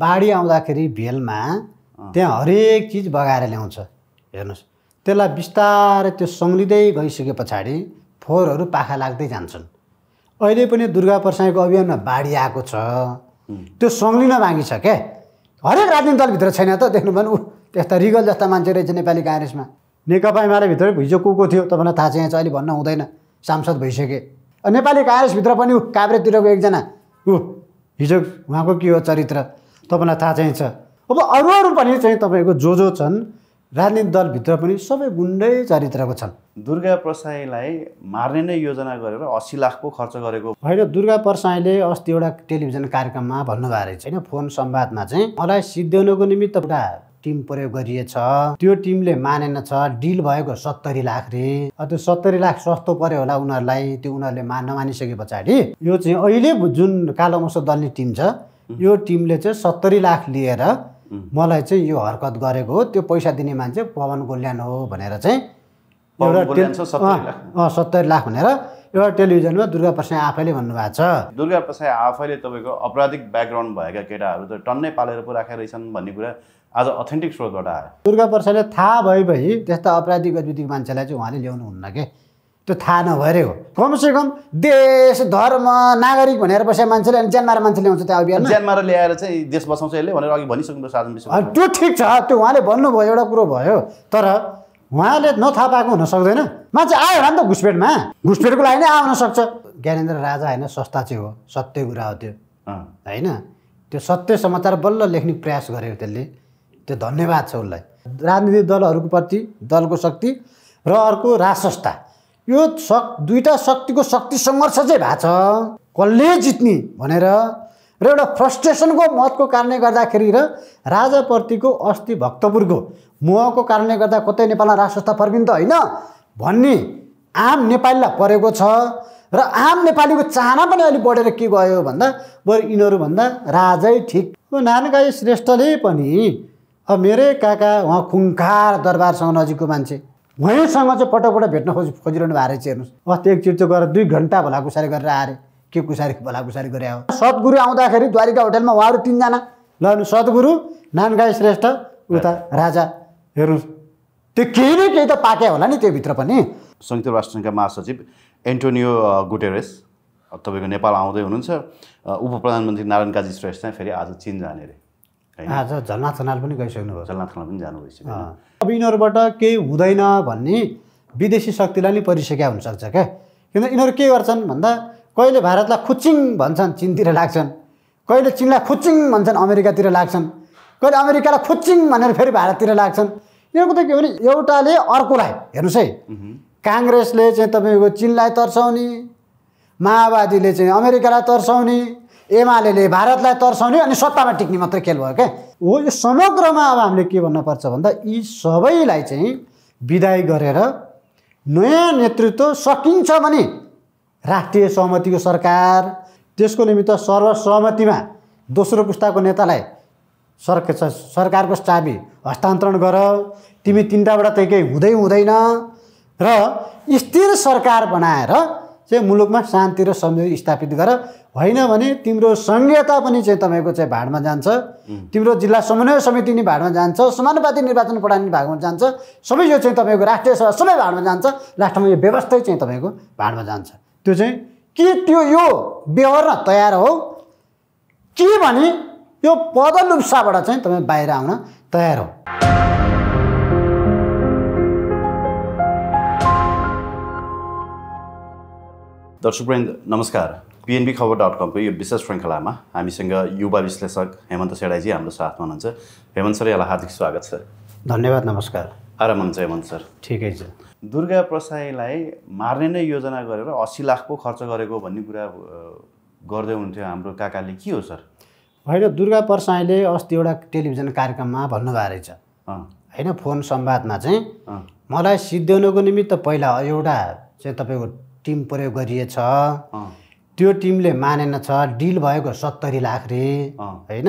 बाढी आउँदाखेरि भेलमा त्यहाँ हरेक चिज बगाएर ल्याउँछ हेर्नुहोस् त्यसलाई बिस्तारै त्यो सङ्लिँदै गइसके पछाडि फोहोरहरू पाखा लाग्दै जान्छन् अहिले पनि दुर्गा प्रसाईको अभियानमा बाढी आएको छ त्यो सङ्लिन बाँकी छ क्या हरेक राजनीति दलभित्र छैन त देख्नु भने ऊ त्यस्ता रिगल जस्ता मान्छे रहेछ नेपाली काङ्ग्रेसमा नेकपा एमाले भित्र हिजो को को थियो तपाईँलाई थाहा छ यहाँ चाहिँ अहिले भन्न हुँदैन सांसद भइसके नेपाली काङ्ग्रेसभित्र पनि ऊ काभ्रेतिरको एकजना ऊ हिजो उहाँको के हो चरित्र तपाईँलाई थाहा चाहिन्छ अब अरू अरू पनि चाहिँ तपाईँको जो जो छन् राजनीतिक दलभित्र पनि सबै गुन्डै चरित्रको छन् दुर्गा प्रसाईलाई मार्ने नै योजना गरेर असी लाखको खर्च गरेको होइन दुर्गा प्रसाईले अस्ति एउटा टेलिभिजन कार्यक्रममा भन्नुभएको रहेछ होइन फोन संवादमा चाहिँ मलाई सिद्ध्याउनको निमित्त एउटा टिम प्रयोग गरिएछ त्यो टिमले मानेन छ डिल भएको सत्तरी लाख रे त्यो सत्तरी लाख सस्तो पऱ्यो होला उनीहरूलाई त्यो उनीहरूले मा नमानिसके पछाडि यो चाहिँ अहिले जुन कालो मसो दल्ने टिम छ यो टिमले चाहिँ सत्तरी लाख लिएर मलाई चाहिँ यो हरकत गरेको हो त्यो पैसा दिने मान्छे पवन गोल्यान हो भनेर चाहिँ एउटा सत्तरी लाख भनेर एउटा टेलिभिजनमा दुर्गा प्रसाई आफैले भन्नुभएको छ दुर्गा प्रसाई आफैले तपाईँको अपराधिक ब्याकग्राउन्ड भएका केटाहरू त टन्नै पालेर पो राखेका रहेछन् भन्ने कुरा आज अथेन्टिक स्रोतबाट आयो दुर्गा प्रसाईले थाहा भए भई त्यस्ता अपराधिक गतिविधिको मान्छेलाई चाहिँ उहाँले ल्याउनुहुन्न के त्यो थाहा नभएरै हो कमसेकम देश धर्म नागरिक भनेर बसेको मान्छेले अनि ज्यान मारेर मान्छे ल्याउँछ त्यो अभियान ज्यान मारेर ल्याएर चाहिँ देश बसाउँछ यसले भनेर अघि भनिसक्नु साधन विश्व त्यो ठिक छ त्यो उहाँले भन्नुभयो एउटा कुरो भयो तर उहाँले नथापाएको पाएको हुन सक्दैन मान्छे आयो होला नि त घुसपेटमा घुसपेटको लागि नै आउन सक्छ ज्ञानेन्द्र राजा होइन सस्ता चाहिँ हो सत्य कुरा हो त्यो होइन त्यो सत्य समाचार बल्ल लेख्ने प्रयास गर्यो त्यसले त्यो धन्यवाद छ उसलाई राजनीतिक दलहरूको प्रति दलको शक्ति र अर्को राजसंस्था यो शक् दुईवटा शक्तिको शक्ति सङ्घर्ष चाहिँ भएको छ कसले जित्ने भनेर र एउटा फ्रस्ट्रेसनको मतको कारणले गर्दाखेरि र राजाप्रतिको अस्ति भक्तपुरको मोहको कारणले गर्दा कतै नेपालमा राष्ट्रस्था फर्किनु त होइन भन्ने आम नेपालीलाई परेको छ र आम नेपालीको चाहना पनि अलिक बढेर के गयो भन्दा बरु यिनीहरूभन्दा राजै ठिक नानकाई श्रेष्ठले पनि अब मेरै काका उहाँ खुङ्खार दरबारसँग नजिकको मान्छे उहीँसँग चाहिँ पटक पटक भेट्न खोज खोजिरहनु भएको रहेछ हेर्नुहोस् अस्ति एकचोटि चाहिँ गएर दुई घन्टा भलाकुसारी गरेर आएर के कुसारी भलाकुसारी गरे हो सद्गुरु आउँदाखेरि द्वारिका होटेलमा उहाँहरू तिनजना ल हेर्नु सद्गुरु नानगाई श्रेष्ठ उता राजा हेर्नुहोस् त्यो केही नै केही त पाके होला नि त्योभित्र पनि संयुक्त राष्ट्रसङ्घका महासचिव एन्टोनियो गुटेरेस तपाईँको नेपाल आउँदै हुनुहुन्छ उप प्रधानमन्त्री नारायण काजी श्रेष्ठ फेरि आज चिन जाने अरे आज झलनाथ पनि गइसक्नुभयो झलनाथ खनाल पनि जानु अब यिनीहरूबाट केही हुँदैन भन्ने विदेशी शक्तिलाई नै परिसक्या हुनसक्छ क्या किन यिनीहरू के गर्छन् भन्दा कहिले भारतलाई खुच्चिङ भन्छन् चिनतिर लाग्छन् कहिले चिनलाई खुच्चिङ भन्छन् अमेरिकातिर लाग्छन् कहिले अमेरिकालाई खुच्चिङ भनेर फेरि भारततिर लाग्छन् यिनीहरूको त के भने एउटाले अर्कोलाई हेर्नुहोस् है काङ्ग्रेसले चाहिँ तपाईँको चिनलाई तर्साउने माओवादीले चाहिँ अमेरिकालाई तर्साउने एमाले भारतलाई तर्साउने अनि सत्तामा टिक्ने मात्रै खेल भयो क्या हो यो समग्रमा अब हामीले के भन्नुपर्छ भन्दा यी सबैलाई चाहिँ विदाय गरेर नयाँ नेतृत्व सकिन्छ भने राष्ट्रिय सहमतिको सरकार त्यसको निमित्त सर्वसहमतिमा दोस्रो पुस्ताको नेतालाई सरकार सरकारको चाबी हस्तान्तरण गर तिमी तिनवटाबाट त केही हुँदै हुँदैन र स्थिर सरकार बनाएर चाहिँ मुलुकमा शान्ति र समृद्धि स्थापित गर होइन भने तिम्रो सङ्घीयता पनि चाहिँ तपाईँको चाहिँ भाडमा जान्छ तिम्रो जिल्ला समन्वय समिति नि भाडमा जान्छ समानुपाती निर्वाचन प्रणाली भागमा जान्छ सबै यो चाहिँ तपाईँको राष्ट्रिय सभा सबै भाडमा जान्छ लास्टमा यो व्यवस्थै चाहिँ तपाईँको भाडमा जान्छ त्यो चाहिँ के त्यो यो व्यवहार तयार हो के भने यो पदलुप्साबाट चाहिँ तपाईँ बाहिर आउन तयार हो दर्शक नमस्कार पिएनबी खबर डट कमको यो विशेष श्रृङ्खलामा हामीसँग युवा विश्लेषक हेमन्त सेडाईजी हाम्रो साथमा हुनुहुन्छ हेमन्त सर यहाँलाई हार्दिक स्वागत छ धन्यवाद नमस्कार आराम हुन्छ हेमन्त सर ठिकै छ दुर्गा प्रसाईलाई मार्ने नै योजना गरेर असी लाखको खर्च गरेको भन्ने कुरा गर्दै हुनुहुन्थ्यो हाम्रो काकाले के हो सर होइन दुर्गा प्रसाईले अस्ति एउटा टेलिभिजन कार्यक्रममा भन्नुभएको रहेछ होइन फोन सम्वादमा चाहिँ मलाई सिद्ध्याउनको निमित्त पहिला एउटा चाहिँ तपाईँको टिम प्रयोग गरिएछ त्यो टिमले मानेन छ डिल भएको सत्तरी लाख रे होइन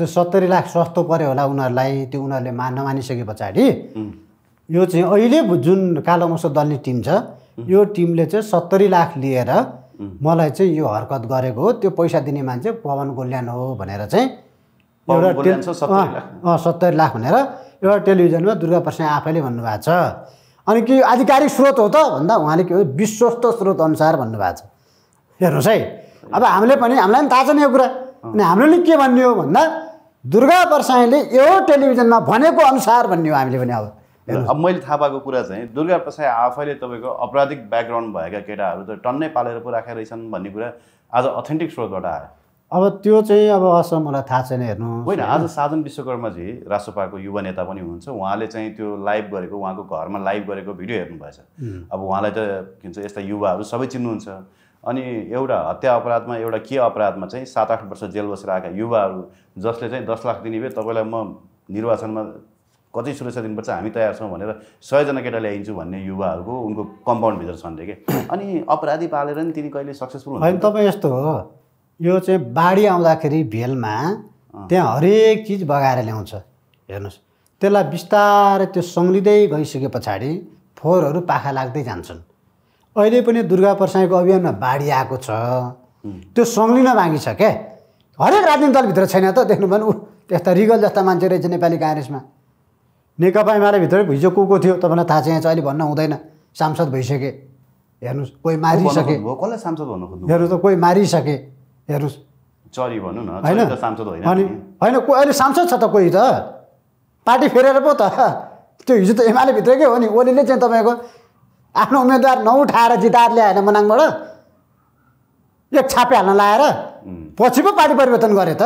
त्यो सत्तरी लाख सस्तो पऱ्यो होला उनीहरूलाई त्यो उनीहरूले मा नमानिसके पछाडि यो चाहिँ अहिले जुन कालो मसो दल्ने टिम छ यो टिमले चाहिँ सत्तरी लाख लिएर मलाई चाहिँ यो हरकत गरेको हो त्यो पैसा दिने मान्छे पवन गोल्यान हो भनेर चाहिँ एउटा सत्तरी लाख भनेर एउटा टेलिभिजनमा दुर्गा प्रसाद आफैले भन्नुभएको छ अनि के आधिकारिक स्रोत हो त भन्दा उहाँले के हो विश्वस्त स्रोत अनुसार भन्नुभएको छ हेर्नुहोस् है अब हामीले पनि हामीलाई पनि थाहा छैन यो कुरा अनि नि के भन्ने हो भन्दा दुर्गा प्रसाईले यो टेलिभिजनमा भनेको अनुसार भन्ने हो हामीले पनि अब अब मैले थाहा पाएको कुरा चाहिँ दुर्गा प्रसाई आफैले तपाईँको अपराधिक ब्याकग्राउन्ड भएका केटाहरू त टन्नै पालेर पो राखेका रहेछन् भन्ने कुरा आज अथेन्टिक स्रोतबाट आयो अब त्यो चाहिँ अब अस मलाई थाहा छैन हेर्नु होइन आज साधन विश्वकर्माजी राष्ट्रपाको युवा नेता पनि हुनुहुन्छ उहाँले चाहिँ त्यो लाइभ गरेको उहाँको घरमा लाइभ गरेको भिडियो हेर्नुभएछ अब उहाँलाई त के भन्छ यस्ता युवाहरू सबै चिन्नुहुन्छ अनि एउटा हत्या अपराधमा एउटा के अपराधमा चाहिँ सात आठ वर्ष जेल बसेर आएका युवाहरू जसले चाहिँ दस लाख दिने भए तपाईँलाई म निर्वाचनमा कति सुरक्षा दिनुपर्छ हामी तयार छौँ भनेर सयजना केटा ल्याइदिन्छु भन्ने युवाहरूको उनको कम्पाउन्डभित्र छन् अरे के अनि अपराधी पालेर नि तिनी कहिले सक्सेसफुल होइन तपाईँ यस्तो हो यो चाहिँ बाढी आउँदाखेरि भेलमा त्यहाँ हरेक चिज बगाएर ल्याउँछ हेर्नुहोस् त्यसलाई बिस्तारै त्यो सङ्लिँदै गइसके पछाडि फोहोरहरू पाखा लाग्दै जान्छन् अहिले पनि दुर्गा परसाईको अभियानमा बाढी आएको छ त्यो सङ्लिन बाँकी छ क्या हरेक राजनीतिक दलभित्र छैन त देख्नु भने ऊ त्यस्ता रिगल जस्ता मान्छे रहेछ नेपाली काङ्ग्रेसमा नेकपा एमाले भित्र हिजो को को थियो तपाईँलाई थाहा छ यहाँ चाहिँ अहिले भन्न हुँदैन सांसद भइसके हेर्नुहोस् कोही मारिसके कसलाई सांसद भन्नु हेर्नु त कोही मारिसके हेर्नुहोस् चरी भनौँ न होइन अनि होइन अहिले सांसद छ त कोही त पार्टी फेरेर पो त त्यो हिजो त एमाले भित्रकै हो नि ओलीले चाहिँ तपाईँको आफ्नो उम्मेदवार नउठाएर जिताएर ल्याएन मनाङबाट एक छापे हाल्न लाएर पछि पो पार्टी परिवर्तन गरे त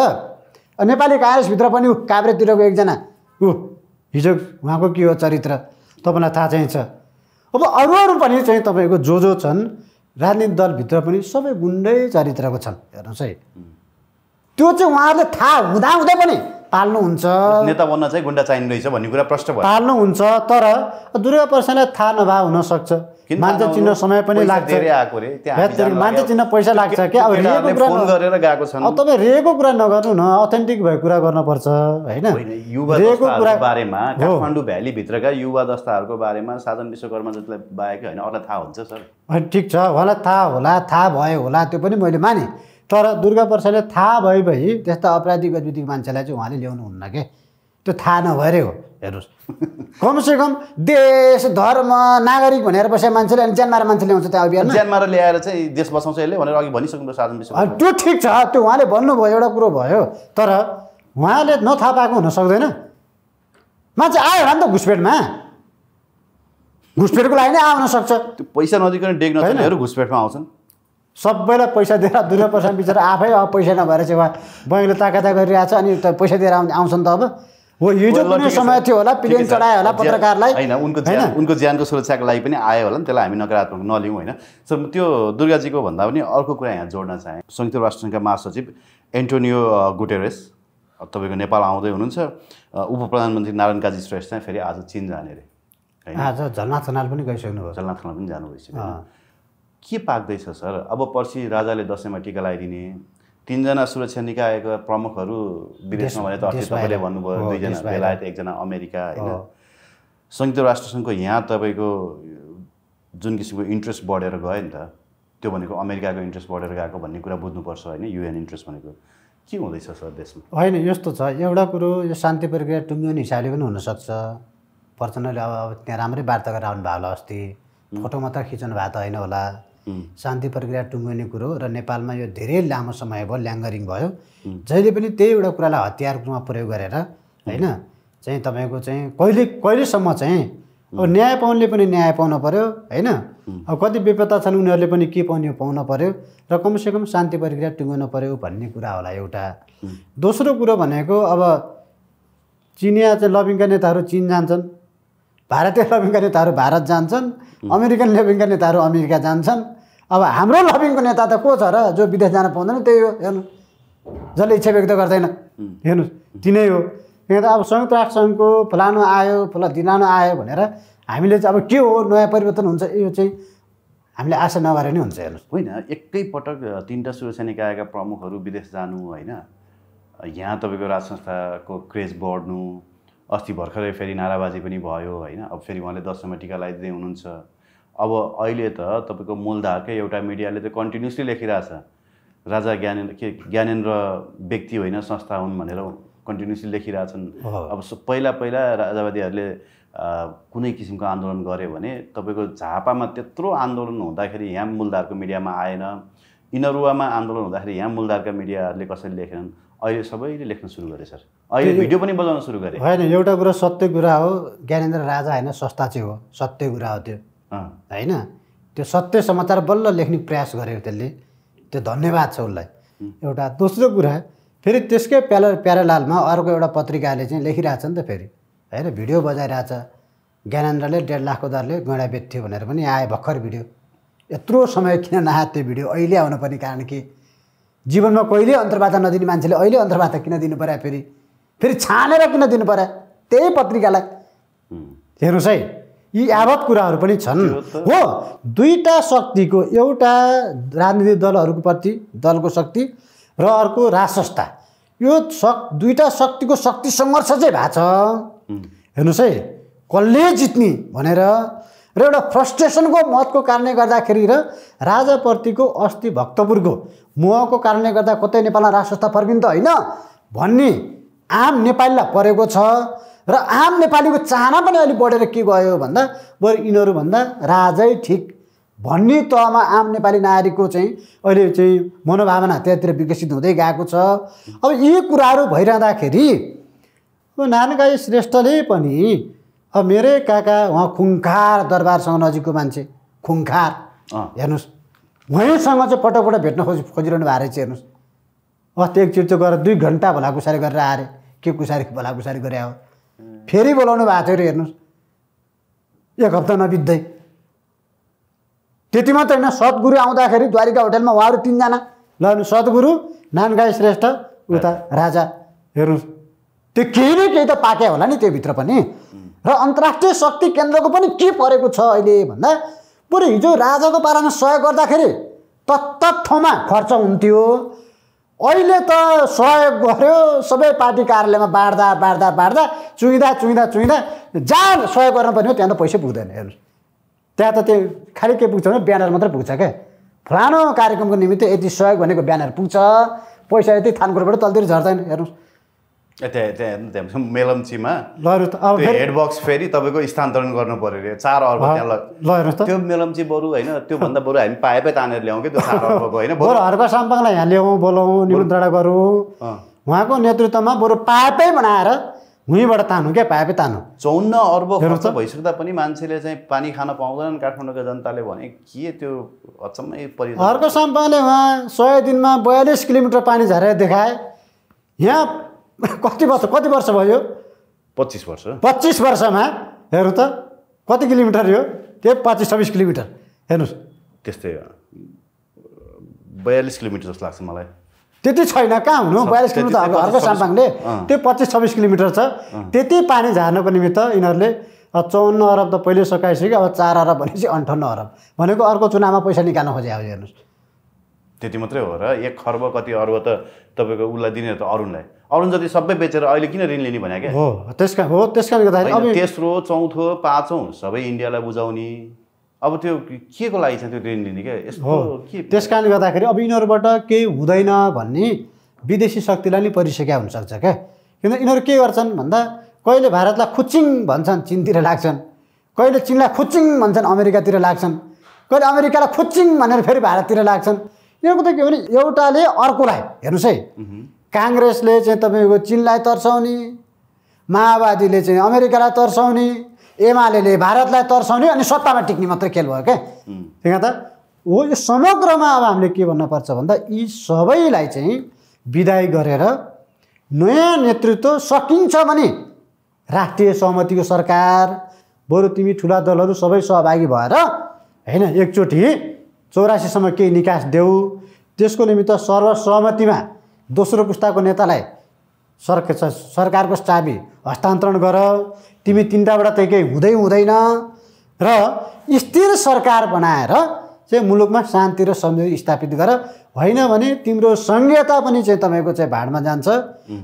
नेपाली काङ्ग्रेसभित्र पनि काभ्रेतिरको एकजना ऊ हिजो उहाँको के हो चरित्र तपाईँलाई थाहा चाहिन्छ अब अरू अरू पनि चाहिँ तपाईँको जो जो छन् राजनीतिक दलभित्र पनि सबै गुन्डै चरित्रको छन् हेर्नुहोस् है त्यो चाहिँ उहाँहरूले थाहा हुँदै पनि पाल्नुहुन्छ नेता बन्न चाहिँ गुन्डा चाहिने रहेछ भन्ने कुरा प्रष्ट भयो पाल्नुहुन्छ तर दुर्गा प्रसादलाई थाहा नभए हुनसक्छ मान्छे चिन्न समय पनि लाग्छ मान्छे चिन्न पैसा लाग्छ क्या अब तपाईँ रेको कुरा नगर्नु न अथेन्टिक भएको कुरा गर्नुपर्छ होइन बारेमा काठमाडौँ भ्यालीभित्रका युवा दस्ताहरूको बारेमा साधन विश्वकर्मा जसलाई बाहेक होइन अरूलाई थाहा हुन्छ सर ठिक छ उहाँलाई थाहा होला थाहा भयो होला त्यो पनि मैले माने तर दुर्गा प्रसादले थाहा भए भई त्यस्ता अपराधी गतिविधिको मान्छेलाई चाहिँ उहाँले ल्याउनु हुन्न के त्यो थाहा नभएरै हो हेर्नुहोस् कमसेकम देश धर्म नागरिक भनेर बसेको मान्छेले अनि ज्यान मान्छे ल्याउँछ त्यहाँ अभियान ज्यान ल्याएर चाहिँ देश बसाउँछ यसले भनेर अघि भनिसक्नु साधन विश्व त्यो ठिक छ त्यो उहाँले भन्नुभयो एउटा कुरो भयो तर उहाँले थाहा पाएको हुन सक्दैन मान्छे आयो होला नि त घुसपेटमा घुसपेटको लागि नै आउन सक्छ त्यो पैसा नदिकन डेग्न छैन घुसपेटमा आउँछन् सबैलाई पैसा दिएर दुई पर्सेन्ट बिचरा आफै अब पैसा नभएर चाहिँ उहाँ बैङ्कले ताकाता छ अनि पैसा दिएर आउँछ नि त अब हो हिजो कुनै समय थियो होला प्लेन चढायो होला पत्रकारलाई होइन उनको ज्यान उनको ज्यानको सुरक्षाको लागि पनि आयो होला नि त्यसलाई हामी नकारात्मक नलिउँ होइन सर त्यो दुर्गाजीको भन्दा पनि अर्को कुरा यहाँ जोड्न चाहेँ संयुक्त राष्ट्रसङ्घका महासचिव एन्टोनियो गुटेरेस तपाईँको नेपाल आउँदै हुनुहुन्छ उप प्रधानमन्त्री नारायण काजी श्रेष्ठ चाहिँ फेरि आज चिन जाने अरे आज झलनाथ खनाल पनि गइसक्नुभयो झलनाथ खनाल पनि जानु के पाक्दैछ सर अब पर्सि राजाले दसैँमा टिका लगाइदिने तिनजना सुरक्षा निकायका प्रमुखहरू विदेशमा भने त अस्ति तपाईँले भन्नुभयो दुईजना बेलायत एकजना अमेरिका होइन संयुक्त राष्ट्रसङ्घको यहाँ तपाईँको जुन किसिमको इन्ट्रेस्ट बढेर गयो नि त त्यो भनेको अमेरिकाको इन्ट्रेस्ट बढेर गएको भन्ने कुरा बुझ्नुपर्छ होइन युएन इन्ट्रेस्ट भनेको के हुँदैछ सर देशमा होइन यस्तो छ एउटा कुरो यो शान्ति प्रक्रिया टुङ्गिने हिसाबले पनि हुनसक्छ प्रचण्डले अब त्यहाँ राम्रै वार्ता गरेर आउनुभयो होला अस्ति फोटो मात्र खिच्नु भएको होइन होला शान्ति प्रक्रिया टुङ्गिने कुरो र नेपालमा यो धेरै लामो समय भयो ल्याङ्गरिङ भयो जहिले पनि त्यही एउटा कुरालाई हतियारको रूपमा प्रयोग गरेर होइन चाहिँ तपाईँको चाहिँ कहिले कहिलेसम्म चाहिँ अब न्याय पाउनेले पनि न्याय पाउन पऱ्यो होइन अब कति बेपत्ता छन् उनीहरूले पनि के पाउने पाउन पऱ्यो र कमसेकम शान्ति प्रक्रिया टुङ्गाउनु पऱ्यो भन्ने कुरा होला एउटा दोस्रो कुरो भनेको अब चिनिया चाहिँ लबिङका नेताहरू चिन जान्छन् भारतीय लबिङका नेताहरू भारत जान्छन् अमेरिकन लबिङका नेताहरू अमेरिका जान्छन् अब हाम्रो लबिङको नेता त को छ र जो विदेश जान पाउँदैन त्यही हो हेर्नु जसले इच्छा व्यक्त गर्दैन हेर्नुहोस् तिनै हो यहाँ त अब संयुक्त राष्ट्र राष्ट्रसङ्घको फलानु आयो फला दिलानु आयो भनेर हामीले चाहिँ अब के हो नयाँ परिवर्तन हुन्छ यो चाहिँ हामीले आशा नगरे नै हुन्छ हेर्नुहोस् होइन एकैपटक तिनवटा सुरक्षा निकायका प्रमुखहरू विदेश जानु होइन यहाँ तपाईँको राज संस्थाको क्रेज बढ्नु अस्ति भर्खरै फेरि नाराबाजी पनि भयो होइन अब फेरि उहाँले दसैँमा टिका लगाइदिँदै हुनुहुन्छ अब अहिले त तपाईँको मूलधारकै एउटा मिडियाले त कन्टिन्युसली लेखिरहेछ राजा ज्ञानेन्द्र के ज्ञानेन्द्र व्यक्ति होइन संस्था हुन् भनेर कन्टिन्युसली लेखिरहेछन् अब पहिला पहिला राजावादीहरूले कुनै किसिमको आन्दोलन गऱ्यो भने तपाईँको झापामा त्यत्रो आन्दोलन हुँदाखेरि यहाँ मूलधारको मिडियामा आएन इनरुवामा आन्दोलन हुँदाखेरि यहाँ मूलधारका मिडियाहरूले कसरी लेखेनन् अहिले सबैले लेख्न सुरु गरे सर अहिले भिडियो पनि बजाउन सुरु गरे होइन एउटा कुरा सत्य कुरा हो ज्ञानेन्द्र राजा होइन सस्ता चाहिँ हो सत्य कुरा हो त्यो होइन त्यो सत्य समाचार बल्ल लेख्ने प्रयास गरेको त्यसले त्यो धन्यवाद छ उसलाई एउटा दोस्रो कुरा फेरि त्यसकै प्यारा प्यारालालमा अर्को एउटा पत्रिकाले चाहिँ लेखिरहेछ नि त फेरि होइन भिडियो बजाइरहेछ ज्ञानेन्द्रले डेढ लाखको दरले गैँडा बेच्थ्यो भनेर पनि आए भर्खर भिडियो यत्रो समय किन नआए त्यो भिडियो अहिले आउनुपर्ने कारण के जीवनमा कहिले अन्तर्वार्ता नदिने मान्छेले अहिले अन्तर्वार्ता किन दिनु पऱ्यो फेरि फेरि छानेर किन दिनु पऱ्यो त्यही पत्रिकालाई हेर्नुहोस् है यी यावत कुराहरू पनि छन् हो दुईवटा शक्तिको एउटा राजनीतिक दलहरूको प्रति दलको शक्ति र अर्को राज यो शक् दुईवटा शक्तिको शक्ति सङ्घर्ष चाहिँ भएको छ हेर्नुहोस् है कसले जित्ने भनेर र एउटा फ्रस्ट्रेसनको मतको कारणले गर्दाखेरि र राजाप्रतिको अस्ति भक्तपुरको मोहको कारणले गर्दा कतै नेपालमा राज संस्था त होइन भन्ने आम नेपालीलाई परेको छ र आम नेपालीको चाहना पनि अलिक बढेर के गयो भन्दा बरु यिनीहरूभन्दा राजै ठिक भन्ने तहमा आम नेपाली नागरिकको चाहिँ अहिले चाहिँ मनोभावना त्यहाँतिर विकसित हुँदै गएको छ अब यी कुराहरू भइरहँदाखेरि नारायण श्रेष्ठले पनि अब मेरै काका उहाँ खुङ्खार दरबारसँग नजिकको मान्छे खुङखार हेर्नुहोस् उहाँसँग चाहिँ पटक पटक भेट्न खोजि खोजिरहनु भएको रहेछ हेर्नुहोस् अस्ति एकचोटि चाहिँ गएर दुई घन्टा भलाकुसारी गरेर आएर के कुसारी भलाकुसारी गरे हो फेरि बोलाउनु भएको थियो अरे हेर्नुहोस् एक हप्ता नबित्दै त्यति मात्र होइन सद्गुरु आउँदाखेरि द्वारिका होटेलमा उहाँहरू तिनजना ल सद्गुरु नानगाई श्रेष्ठ उता राजा हेर्नुहोस् त्यो केही न केही त पाके होला नि त्यो भित्र पनि र अन्तर्राष्ट्रिय शक्ति केन्द्रको पनि के परेको छ अहिले भन्दा बरु हिजो राजाको पारामा सहयोग गर्दाखेरि तत्त ठाउँमा खर्च हुन्थ्यो अहिले त सहयोग गर्यो सबै पार्टी कार्यालयमा बाँड्दा बाँड्दा बाँड्दा चुइँदा चुइँदा चुइँदा जहाँ सहयोग गर्नुपर्ने हो त्यहाँ त पैसा पुग्दैन हेर्नु त्यहाँ त त्यो खालि के पुग्छ भने ब्यानर मात्रै पुग्छ क्या फलानो कार्यक्रमको निमित्त यति सहयोग भनेको ब्यानर पुग्छ पैसा यति थानकोबाट तलतिर झर्दैन हेर्नुहोस् त्यहाँ मेलम्चीमा ल अब हेडबक्स फेरि तपाईँको स्थानान्तरण गर्नु पऱ्यो अरे चार अर्ब त्यहाँ ल त्यो मेलम्ची बरु होइन त्योभन्दा बरु हामी पाए पाए तानेर ल्याउँ कि त्यो चार अर्बको होइन बरु हर्क साम्पाङलाई यहाँ ल्याउँ बोलाउँ निमन्त्रण गरौँ उहाँको नेतृत्वमा बरु पाएपै बनाएर भुइँबाट तानु क्या पाएपै तानु चौन्न अर्ब खर्च भइसक्दा पनि मान्छेले चाहिँ पानी खान पाउँदैनन् काठमाडौँको जनताले भने के त्यो अचम्मै परि हर्क साम्पाङले उहाँ सय दिनमा बयालिस किलोमिटर पानी झारेर देखाए यहाँ कति वर्ष कति वर्ष भयो पच्चिस वर्ष पच्चिस वर्षमा हेर्नु त कति किलोमिटर यो त्यही पच्चिस छब्बिस किलोमिटर हेर्नुहोस् त्यस्तै बयालिस किलोमिटर जस्तो लाग्छ मलाई त्यति छैन कहाँ हुनु बयालिस किलोमिटर हाम्रो अर्को साम्पाङले त्यो पच्चिस छब्बिस किलोमिटर छ त्यति पानी झार्नको निमित्त यिनीहरूले चौन्न अरब त पहिले सकाइसक्यो अब चार अरब भनेपछि अन्ठाउन्न अरब भनेको अर्को चुनावमा पैसा निकाल्न खोजे अब हेर्नुहोस् त्यति मात्रै हो र एक खर्ब कति अर्ब त तपाईँको उसलाई दिने त अरूलाई जति सबै बेचेर अहिले किन ऋण लिने भने क्या हो त्यसका हो त्यस कारणले गर्दाखेरि तेस्रो चौथो पाँचौँ सबै इन्डियालाई बुझाउने अब त्यो के को लागि छ त्यो ऋण लिने क्या यस्तो त्यस कारणले गर्दाखेरि अब यिनीहरूबाट केही हुँदैन भन्ने विदेशी शक्तिलाई नि परिसक्या हुनसक्छ क्या किन यिनीहरू के गर्छन् भन्दा कहिले भारतलाई खुच्चिङ भन्छन् चिनतिर लाग्छन् कहिले चिनलाई खुच्चिङ भन्छन् अमेरिकातिर लाग्छन् कहिले अमेरिकालाई खुच्चिङ भनेर फेरि भारततिर लाग्छन् यिनीहरूको त के भने एउटाले अर्कोलाई हेर्नुहोस् है काङ्ग्रेसले चाहिँ तपाईँको चिनलाई तर्साउने माओवादीले चाहिँ अमेरिकालाई तर्साउने एमाले भारतलाई तर्साउने अनि सत्तामा टिक्ने मात्रै खेल भयो क्या त्यहाँ त हो यो समग्रमा अब हामीले के भन्नुपर्छ भन्दा यी सबैलाई चाहिँ विदाई गरेर नयाँ नेतृत्व सकिन्छ भने राष्ट्रिय सहमतिको सरकार बरु तिमी ठुला दलहरू सबै सहभागी भएर होइन एकचोटि चौरासीसम्म केही निकास देऊ त्यसको निमित्त सर्वसहमतिमा दोस्रो पुस्ताको नेतालाई सरकारको चाबी हस्तान्तरण गर तिमी तिनवटाबाट त केही हुँदै हुँदैन र स्थिर सरकार बनाएर चाहिँ मुलुकमा शान्ति र समृद्धि स्थापित गर होइन भने तिम्रो सङ्घीयता पनि चाहिँ तपाईँको चाहिँ भाडमा जान्छ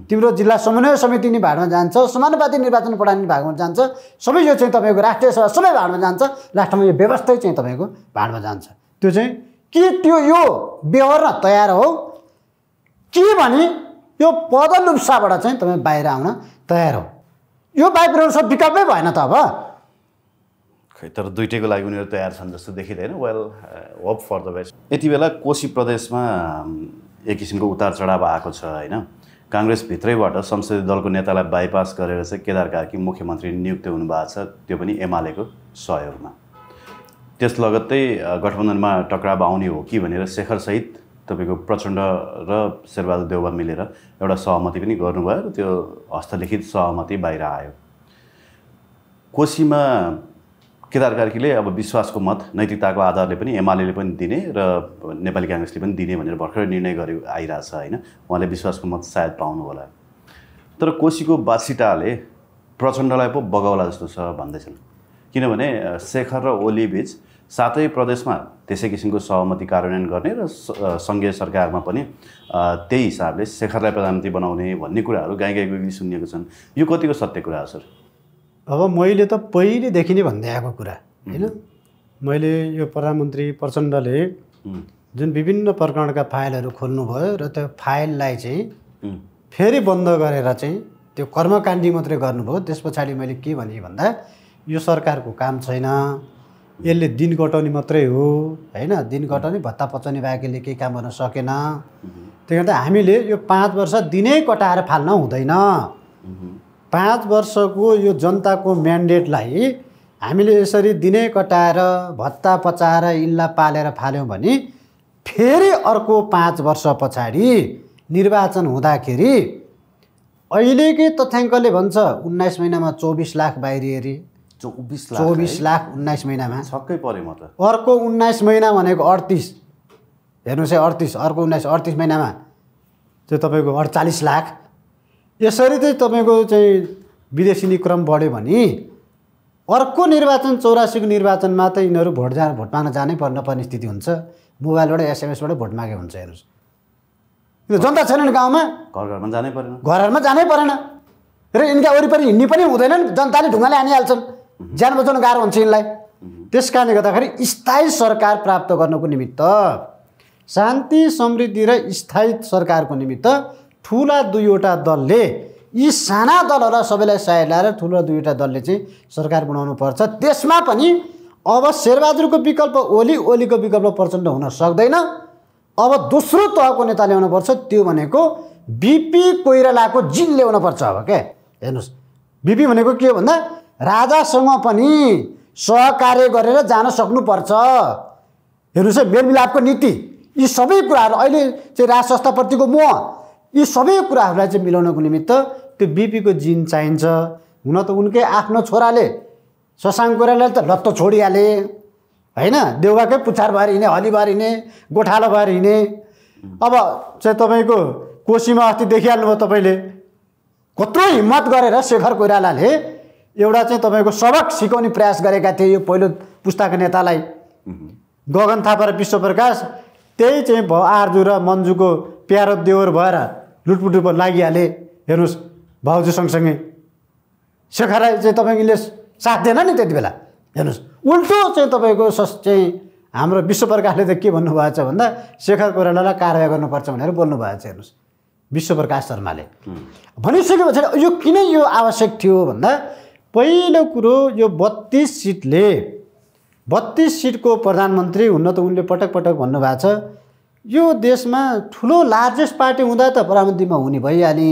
तिम्रो जिल्ला समन्वय समिति नि भाडमा जान्छ समानुपाती निर्वाचन प्रणाली भागमा जान्छ सबै यो चाहिँ तपाईँको राष्ट्रिय सभा सबै भाडमा जान्छ लास्टमा यो व्यवस्था चाहिँ तपाईँको भाडमा जान्छ त्यो चाहिँ के त्यो यो व्यवहार तयार हो के भने यो पदलुप्साबाट चाहिँ तपाईँ बाहिर आउन तयार हो यो बाहिर सब विकल्पै भएन त अब खै तर दुइटैको लागि उनीहरू तयार छन् जस्तो देखिँदैन well hope for the best यति बेला कोशी प्रदेशमा um, एक किसिमको उतार चढाव आएको छ होइन काङ्ग्रेसभित्रैबाट संसदीय दलको नेतालाई बाइपास गरेर चाहिँ केदार कार्की मुख्यमन्त्री नियुक्त हुनुभएको छ त्यो पनि एमालेको सहयोगमा त्यस लगत्तै uh, गठबन्धनमा टक्राव आउने हो कि भनेर शेखरसहित तपाईँको प्रचण्ड र शेरबहादुर देउवा मिलेर एउटा सहमति पनि गर्नुभयो र त्यो हस्तलिखित सहमति बाहिर आयो कोसीमा केदार कार्कीले अब विश्वासको मत नैतिकताको आधारले पनि एमाले पनि दिने र नेपाली काङ्ग्रेसले पनि दिने भनेर भर्खरै निर्णय गरे आइरहेछ होइन उहाँले विश्वासको मत सायद पाउनु होला तर कोसीको बासिटाले प्रचण्डलाई पो बगाउला जस्तो छ भन्दैछन् किनभने शेखर र ओली बिच सातै प्रदेशमा त्यसै किसिमको सहमति कार्यान्वयन गर्ने र सङ्घीय सरकारमा पनि त्यही हिसाबले शेखरलाई प्रधानमन्त्री बनाउने भन्ने कुराहरू गाई गाई गोगी सुनिएको छन् यो कतिको सत्य कुरा हो सर अब मैले त पहिलेदेखि नै भन्दै आएको कुरा होइन मैले यो प्रधानमन्त्री प्रचण्डले जुन विभिन्न प्रकरणका फाइलहरू खोल्नुभयो र त्यो फाइललाई चाहिँ फेरि बन्द गरेर चाहिँ त्यो कर्मकाण्डी मात्रै गर्नुभयो त्यस पछाडि मैले के भने भन्दा यो सरकारको काम छैन यसले दिन घटाउने मात्रै हो होइन दिन घटाउने भत्ता पचाउने बाहेकले केही काम गर्न सकेन त्यही गर्दा हामीले यो पाँच वर्ष दिनै कटाएर फाल्न हुँदैन पाँच वर्षको यो जनताको म्यान्डेटलाई हामीले यसरी दिनै कटाएर भत्ता पचाएर इल्ला पालेर फाल्यौँ भने फेरि अर्को पाँच वर्ष पछाडि निर्वाचन हुँदाखेरि अहिलेकै तथ्याङ्कले भन्छ उन्नाइस महिनामा चौबिस लाख बाहिरी अरे चौबिस चौबिस लाख उन्नाइस महिनामा छक्कै पऱ्यो म त अर्को उन्नाइस महिना भनेको अडतिस हेर्नुहोस् है अडतिस अर्को उन्नाइस अडतिस महिनामा त्यो तपाईँको अडचालिस लाख यसरी चाहिँ तपाईँको चाहिँ विदेशी क्रम बढ्यो भने अर्को निर्वाचन चौरासीको निर्वाचनमा त यिनीहरू भोट जा भोट माग्न जानै पर्न पर्ने स्थिति हुन्छ मोबाइलबाट एसएमएसबाट भोट मागे हुन्छ हेर्नुहोस् जनता छैनन् गाउँमा घर घरमा जानै परेन घर घरमा जानै परेन र यिनका वरिपरि हिँड्ने पनि हुँदैनन् जनताले ढुङ्गाले हानिहाल्छन् ज्यान बचाउन गाह्रो हुन्छ यिनलाई त्यस कारणले गर्दाखेरि स्थायी सरकार प्राप्त गर्नको निमित्त शान्ति समृद्धि र स्थायी सरकारको निमित्त ठुला दुईवटा दलले यी साना दलहरूलाई सबैलाई सहाय ल्याएर ठुलो दुईवटा दलले चाहिँ सरकार बनाउनु पर्छ त्यसमा पनि अब शेरबहादुरको विकल्प ओली ओलीको विकल्प प्रचण्ड हुन सक्दैन अब दोस्रो तहको नेता ल्याउनु पर्छ त्यो भनेको बिपी कोइरालाको जिन ल्याउनु पर्छ अब क्या हेर्नुहोस् बिपी भनेको के हो भन्दा राजासँग पनि सहकार्य गरेर जान सक्नुपर्छ हेर्नुहोस् है मेलमिलापको नीति यी सबै कुराहरू अहिले चाहिँ राज संस्थाप्रतिको मोह यी सबै कुराहरूलाई चाहिँ मिलाउनको निमित्त त्यो बिपीको जिन चाहिन्छ हुन त उनकै आफ्नो छोराले ससाङ कोइरालाले त लत्तो छोडिहाले होइन देउवाकै पुच्छार भएर हिँडे हली भएर हिँडे गोठालो भएर हिँडे अब चाहिँ तपाईँको कोसीमा अस्ति देखिहाल्नुभयो तपाईँले कत्रो हिम्मत गरेर शेखर कोइरालाले एउटा चाहिँ तपाईँको सबक सिकाउने प्रयास गरेका थिए यो पहिलो पुस्ताको नेतालाई गगन थापा र विश्वप्रकाश त्यही चाहिँ भ आर्जु र मन्जुको प्यारो देवर भएर लुटपुटुप लागिहाले हेर्नुहोस् भाउजू सँगसँगै शेखरलाई चाहिँ तपाईँले साथ दिएन नि त्यति बेला हेर्नुहोस् उल्टो चाहिँ तपाईँको सस चाहिँ हाम्रो विश्वप्रकाशले त के छ भन्दा शेखर कोइरालालाई कारवाही गर्नुपर्छ भनेर बोल्नुभएको छ हेर्नुहोस् विश्वप्रकाश शर्माले भनिसके पछाडि यो किन यो आवश्यक थियो भन्दा पहिलो कुरो यो बत्तिस सिटले बत्तिस सिटको प्रधानमन्त्री हुन त उनले पटक पटक भन्नुभएको छ यो देशमा ठुलो लार्जेस्ट पार्टी हुँदा त प्रधानमन्त्रीमा हुने भइहाल्ने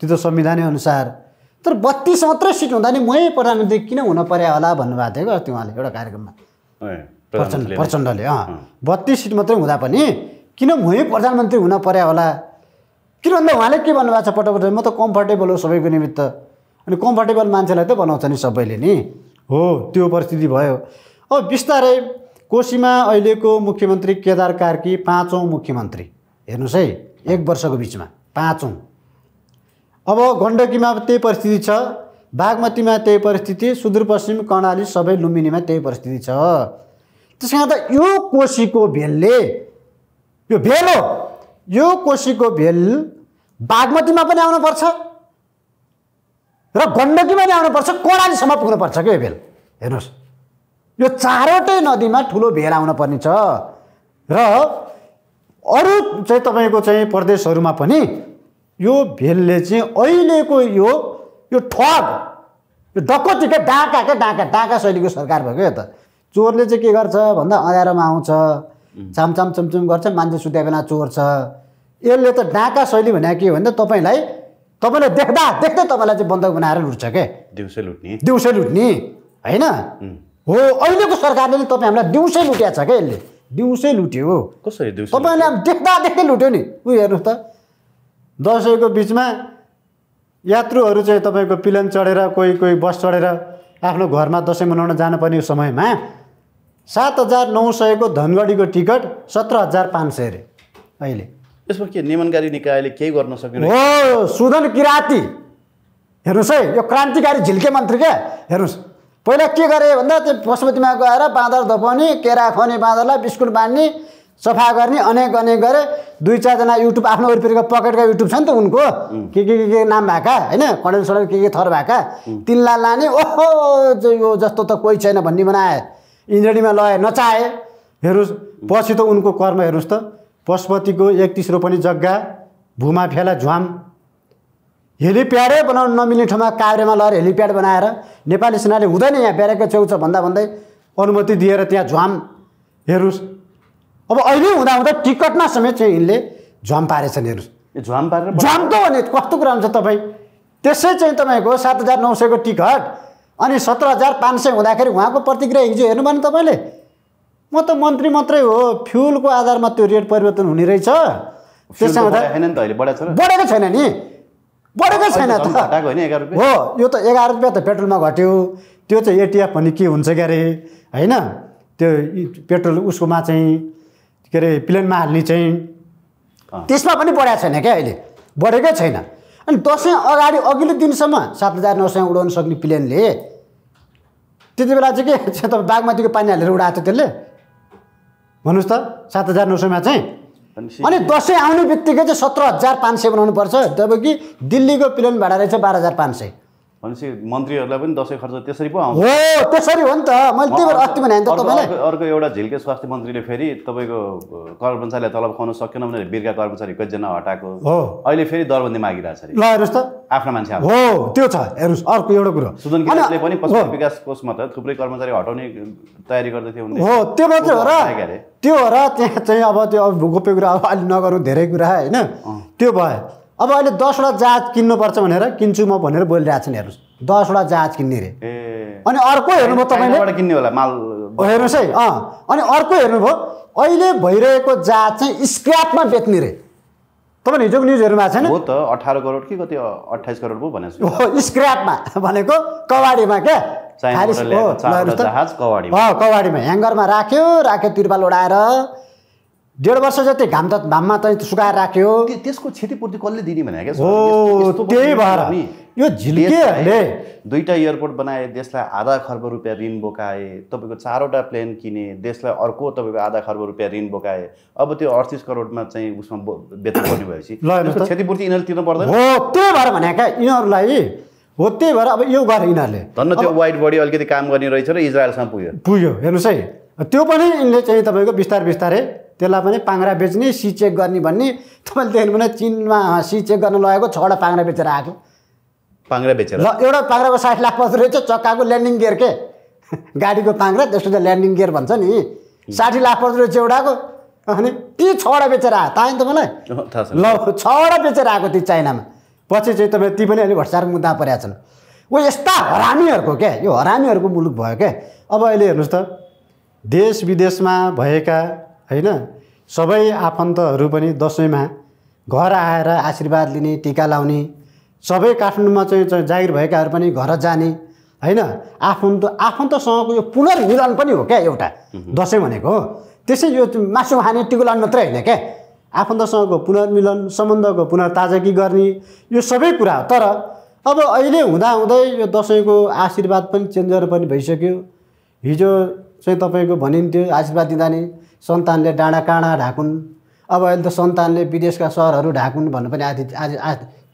त्यो त संविधानै अनुसार तर बत्तिस मात्रै सिट हुँदा नि मै प्रधानमन्त्री किन हुन पर्या होला भन्नुभएको थियो क्या अस्ति उहाँले एउटा कार्यक्रममा प्रचण्ड प्रचण्डले अँ बत्तिस सिट मात्रै हुँदा पनि किन मै प्रधानमन्त्री हुन पर्या होला किन भन्दा उहाँले के भन्नुभएको छ पटक पटक म त कम्फर्टेबल हो सबैको निमित्त अनि कम्फर्टेबल मान्छेलाई त बनाउँछ नि सबैले नि हो त्यो परिस्थिति भयो अब बिस्तारै कोशीमा अहिलेको मुख्यमन्त्री केदार कार्की पाँचौँ मुख्यमन्त्री हेर्नुहोस् है एक वर्षको बिचमा पाँचौँ अब गण्डकीमा त्यही परिस्थिति छ बागमतीमा त्यही परिस्थिति सुदूरपश्चिम कर्णाली सबै लुम्बिनीमा त्यही परिस्थिति छ त्यस कारण त यो कोसीको भेलले यो भेल हो यो कोसीको भेल बागमतीमा पनि आउनुपर्छ र गण्डकीमा ल्याउनुपर्छ कोडालीसम्म पुग्नुपर्छ क्या यो भेल हेर्नुहोस् यो चारवटै नदीमा ठुलो भेल आउन पर्ने छ र अरू चाहिँ तपाईँको चाहिँ प्रदेशहरूमा पनि यो भेलले चाहिँ अहिलेको यो यो ठग यो डकती क्या डाँका क्या डाँका डाँका शैलीको सरकार भयो क्या त चोरले चाहिँ के गर्छ भन्दा अँध्यारोमा आउँछ चामचाम चमचम गर्छ मान्छे सुत्या बेला चोर छ यसले त डाँका शैली भनेको के भन्दा तपाईँलाई तपाईँलाई देख्दा देख्दै तपाईँलाई चाहिँ बन्दक बनाएर लुट्छ के दिउँसै लुट्ने दिउँसै लुट्ने होइन हो अहिलेको सरकारले नि तपाईँ हामीलाई दिउँसै लुट्या छ क्या यसले दिउँसै लुट्यो कसरी दिउँसो तपाईँले अब देख्दा देख्दै लुट्यो नि ऊ हेर्नुहोस् त दसैँको बिचमा यात्रुहरू चाहिँ तपाईँको पिलन चढेर कोही कोही बस चढेर आफ्नो घरमा दसैँ मनाउन जानुपर्ने समयमा सात हजार नौ सयको धनगढीको टिकट सत्र हजार पाँच सय अरे अहिले यसमा के नियमनकारी निकायले केही गर्न सकेन हो सुदन किराती हेर्नुहोस् है यो क्रान्तिकारी झिल्के मन्त्री क्या हेर्नुहोस् पहिला के गरे भन्दा त्यो पशुपतिमा गएर बाँदर धपाउने केरा खुवाउने बाँदरलाई बिस्कुट बाँध्ने सफा गर्ने अनेक अनेक गरे दुई चारजना युट्युब आफ्नो वरिपरिको पकेटको युट्युब छ नि त उनको के के के के नाम भएका होइन कडेल सडेल के के थर भएका तिनलाई लाने ओहो यो जस्तो त कोही छैन भन्ने बनाए इन्द्रणीमा लगाए नचाहे हेर्नुहोस् पछि त उनको कर्म हेर्नुहोस् त पशुपतिको एक एकतिस रोपनी जग्गा भूमा फेला झुवाम हेलिप्याडै बनाउनु नमिल्ने ठाउँमा काभ्रेमा लहर हेलिप्याड बनाएर नेपाली सेनाले हुँदैन यहाँ ब्यारेकको छ भन्दा भन्दै अनुमति दिएर त्यहाँ झ्वाम हेर्नुहोस् अब अहिले हुँदा हुँदा टिकटमा समेत चाहिँ यिनले झुवाम पारेछन् हेर्नुहोस् झ्वाम पारेर झुवाम त भने कस्तो कुरा हुन्छ तपाईँ त्यसै चाहिँ तपाईँको सात हजार नौ सयको टिकट अनि सत्र हजार पाँच सय हुँदाखेरि उहाँको प्रतिक्रिया हिजो हेर्नुभयो नि तपाईँले म त मन्त्री मात्रै हो फ्युलको आधारमा त्यो रेट परिवर्तन हुने रहेछ त्यसमा बढेको छैन नि बढेको छैन त हो यो त एघार रुपियाँ त पेट्रोलमा घट्यो त्यो चाहिँ एटिएफ भन्ने के हुन्छ क्यारे होइन त्यो पेट्रोल उसकोमा चाहिँ के अरे प्लेनमा हाल्ने चाहिँ त्यसमा पनि बढाएको छैन क्या अहिले बढेकै छैन अनि दसैँ अगाडि अघिल्लो दिनसम्म सात हजार नौ सय उडाउन सक्ने प्लेनले त्यति बेला चाहिँ के तपाईँ बागमतीको पानी हालेर उडाएको थियो त्यसले भन्नुहोस् त सात हजार नौ सयमा चाहिँ अनि दसैँ आउने बित्तिकै चाहिँ सत्र हजार पाँच सय बनाउनुपर्छ जब कि दिल्लीको प्लेन भाडा रहेछ बाह्र हजार पाँच सय भनेपछि मन्त्रीहरूलाई पनि दसैँ खर्च त्यसरी पो आउँछ त्यसरी हो नि त मैले त्यही भएर अस्ति भने अर्को एउटा झिल्के स्वास्थ्य मन्त्रीले फेरि तपाईँको कर्मचारीलाई तलब खुवाउन सकेन भनेर बिर्का कर्मचारी कतिजना हटाएको हो अहिले फेरि दरबन्दी मागिरहेको छ ल हेर्नुहोस् त आफ्नो मान्छे हो त्यो छ हेर्नुहोस् अर्को एउटा कुरो सुदन केले पनि विकास कोषमा त थुप्रै कर्मचारी हटाउने तयारी गर्दै थियो हो त्यो मात्रै हो र त्यो हो र त्यहाँ चाहिँ अब त्यो अब गोप्य कुरा अब अलि नगरौँ धेरै कुरा होइन त्यो भयो अब अहिले दसवटा जहाज किन्नुपर्छ भनेर किन्छु म भनेर बोलिरहेको नि हेर्नुहोस् दसवटा जहाज किन्ने अरे अनि अर्को हेर्नुभयो तपाईँले किन्ने होला माल हेर्नुहोस् है अँ अनि अर्को हेर्नुभयो अहिले भइरहेको जहाज चाहिँ स्क्रापमा बेच्ने रे तपाईँले हिजोको न्युज हेर्नु भएको छैन हो त अठार करोड कि कति अठाइस करोड पो भनेको हो स्क्रापमा भनेको कवाडीमा क्या कवाडीमा ह्याङ्गरमा राख्यो राख्यो तिरपाल उडाएर डेढ वर्ष जति घाम त घाममा त सुकाएर राख्यो त्यसको क्षतिपूर्ति कसले दिने भने क्या त्यही भएर यो झिल्केहरूले दुईवटा एयरपोर्ट बनाए देशलाई आधा खर्ब रुपियाँ ऋण बोकाए तपाईँको चारवटा प्लेन किने देशलाई अर्को तपाईँको आधा खर्ब रुपियाँ ऋण बोकाए अब त्यो अडतिस करोडमा चाहिँ उसमा बेच्नु पर्ने भएपछि क्षतिपूर्ति यिनीहरूले तिर्नु पर्दैन हो त्यही भएर भने क्या यिनीहरूलाई हो त्यही भएर अब यो गरेर यिनीहरूले धन्न त्यो वाइट बडी अलिकति काम गर्ने रहेछ र इजरायलसम्म पुग्यो पुग्यो हेर्नुहोस् है त्यो पनि यिनले चाहिँ तपाईँको बिस्तारै बिस्तारै त्यसलाई पनि पाङ्रा बेच्ने सी चेक गर्ने भन्ने तपाईँले देख्नु भने चिनमा सी चेक गर्न लगेको छवटा पाङ्रा बेचेर आएको पाङ्रा बेचेर ल एउटा पाङ्राको साठी लाख पत्र रहेछ चक्काको ल्यान्डिङ गियर के गाडीको पाङ्रा त्यसको चाहिँ ल्यान्डिङ गियर भन्छ नि साठी लाख पत्र रहेछ एउटाको अनि ती छवटा बेचेर आयो त तपाईँलाई ल छवटा बेचेर आएको ती चाइनामा पछि चाहिँ तपाईँ ती पनि अलिक भट्सारको मुद्दा परेका छन् ऊ यस्ता हरामीहरूको क्या यो हरामीहरूको मुलुक भयो क्या अब अहिले हेर्नुहोस् त देश विदेशमा भएका होइन सबै आफन्तहरू पनि दसैँमा घर आएर आशीर्वाद लिने टिका लाउने सबै काठमाडौँमा चाहिँ जागिर भएकाहरू पनि घर जाने होइन आफन्त आफन्तसँगको यो पुनर्मिलन पनि हो क्या एउटा दसैँ भनेको त्यसै यो मासु खाने टिकुलान मात्रै होइन क्या आफन्तसँगको पुनर्मिलन सम्बन्धको पुनर्ताजगी गर्ने यो सबै कुरा हो तर अब अहिले हुँदाहुँदै यो दसैँको आशीर्वाद पनि चेन्जर पनि भइसक्यो हिजो चाहिँ तपाईँको भनिन्थ्यो आशीर्वाद दिँदा नि सन्तानले डाँडा काँडा ढाकुन् अब अहिले त सन्तानले विदेशका सहरहरू ढाकुन् भन्नु पनि आदि आज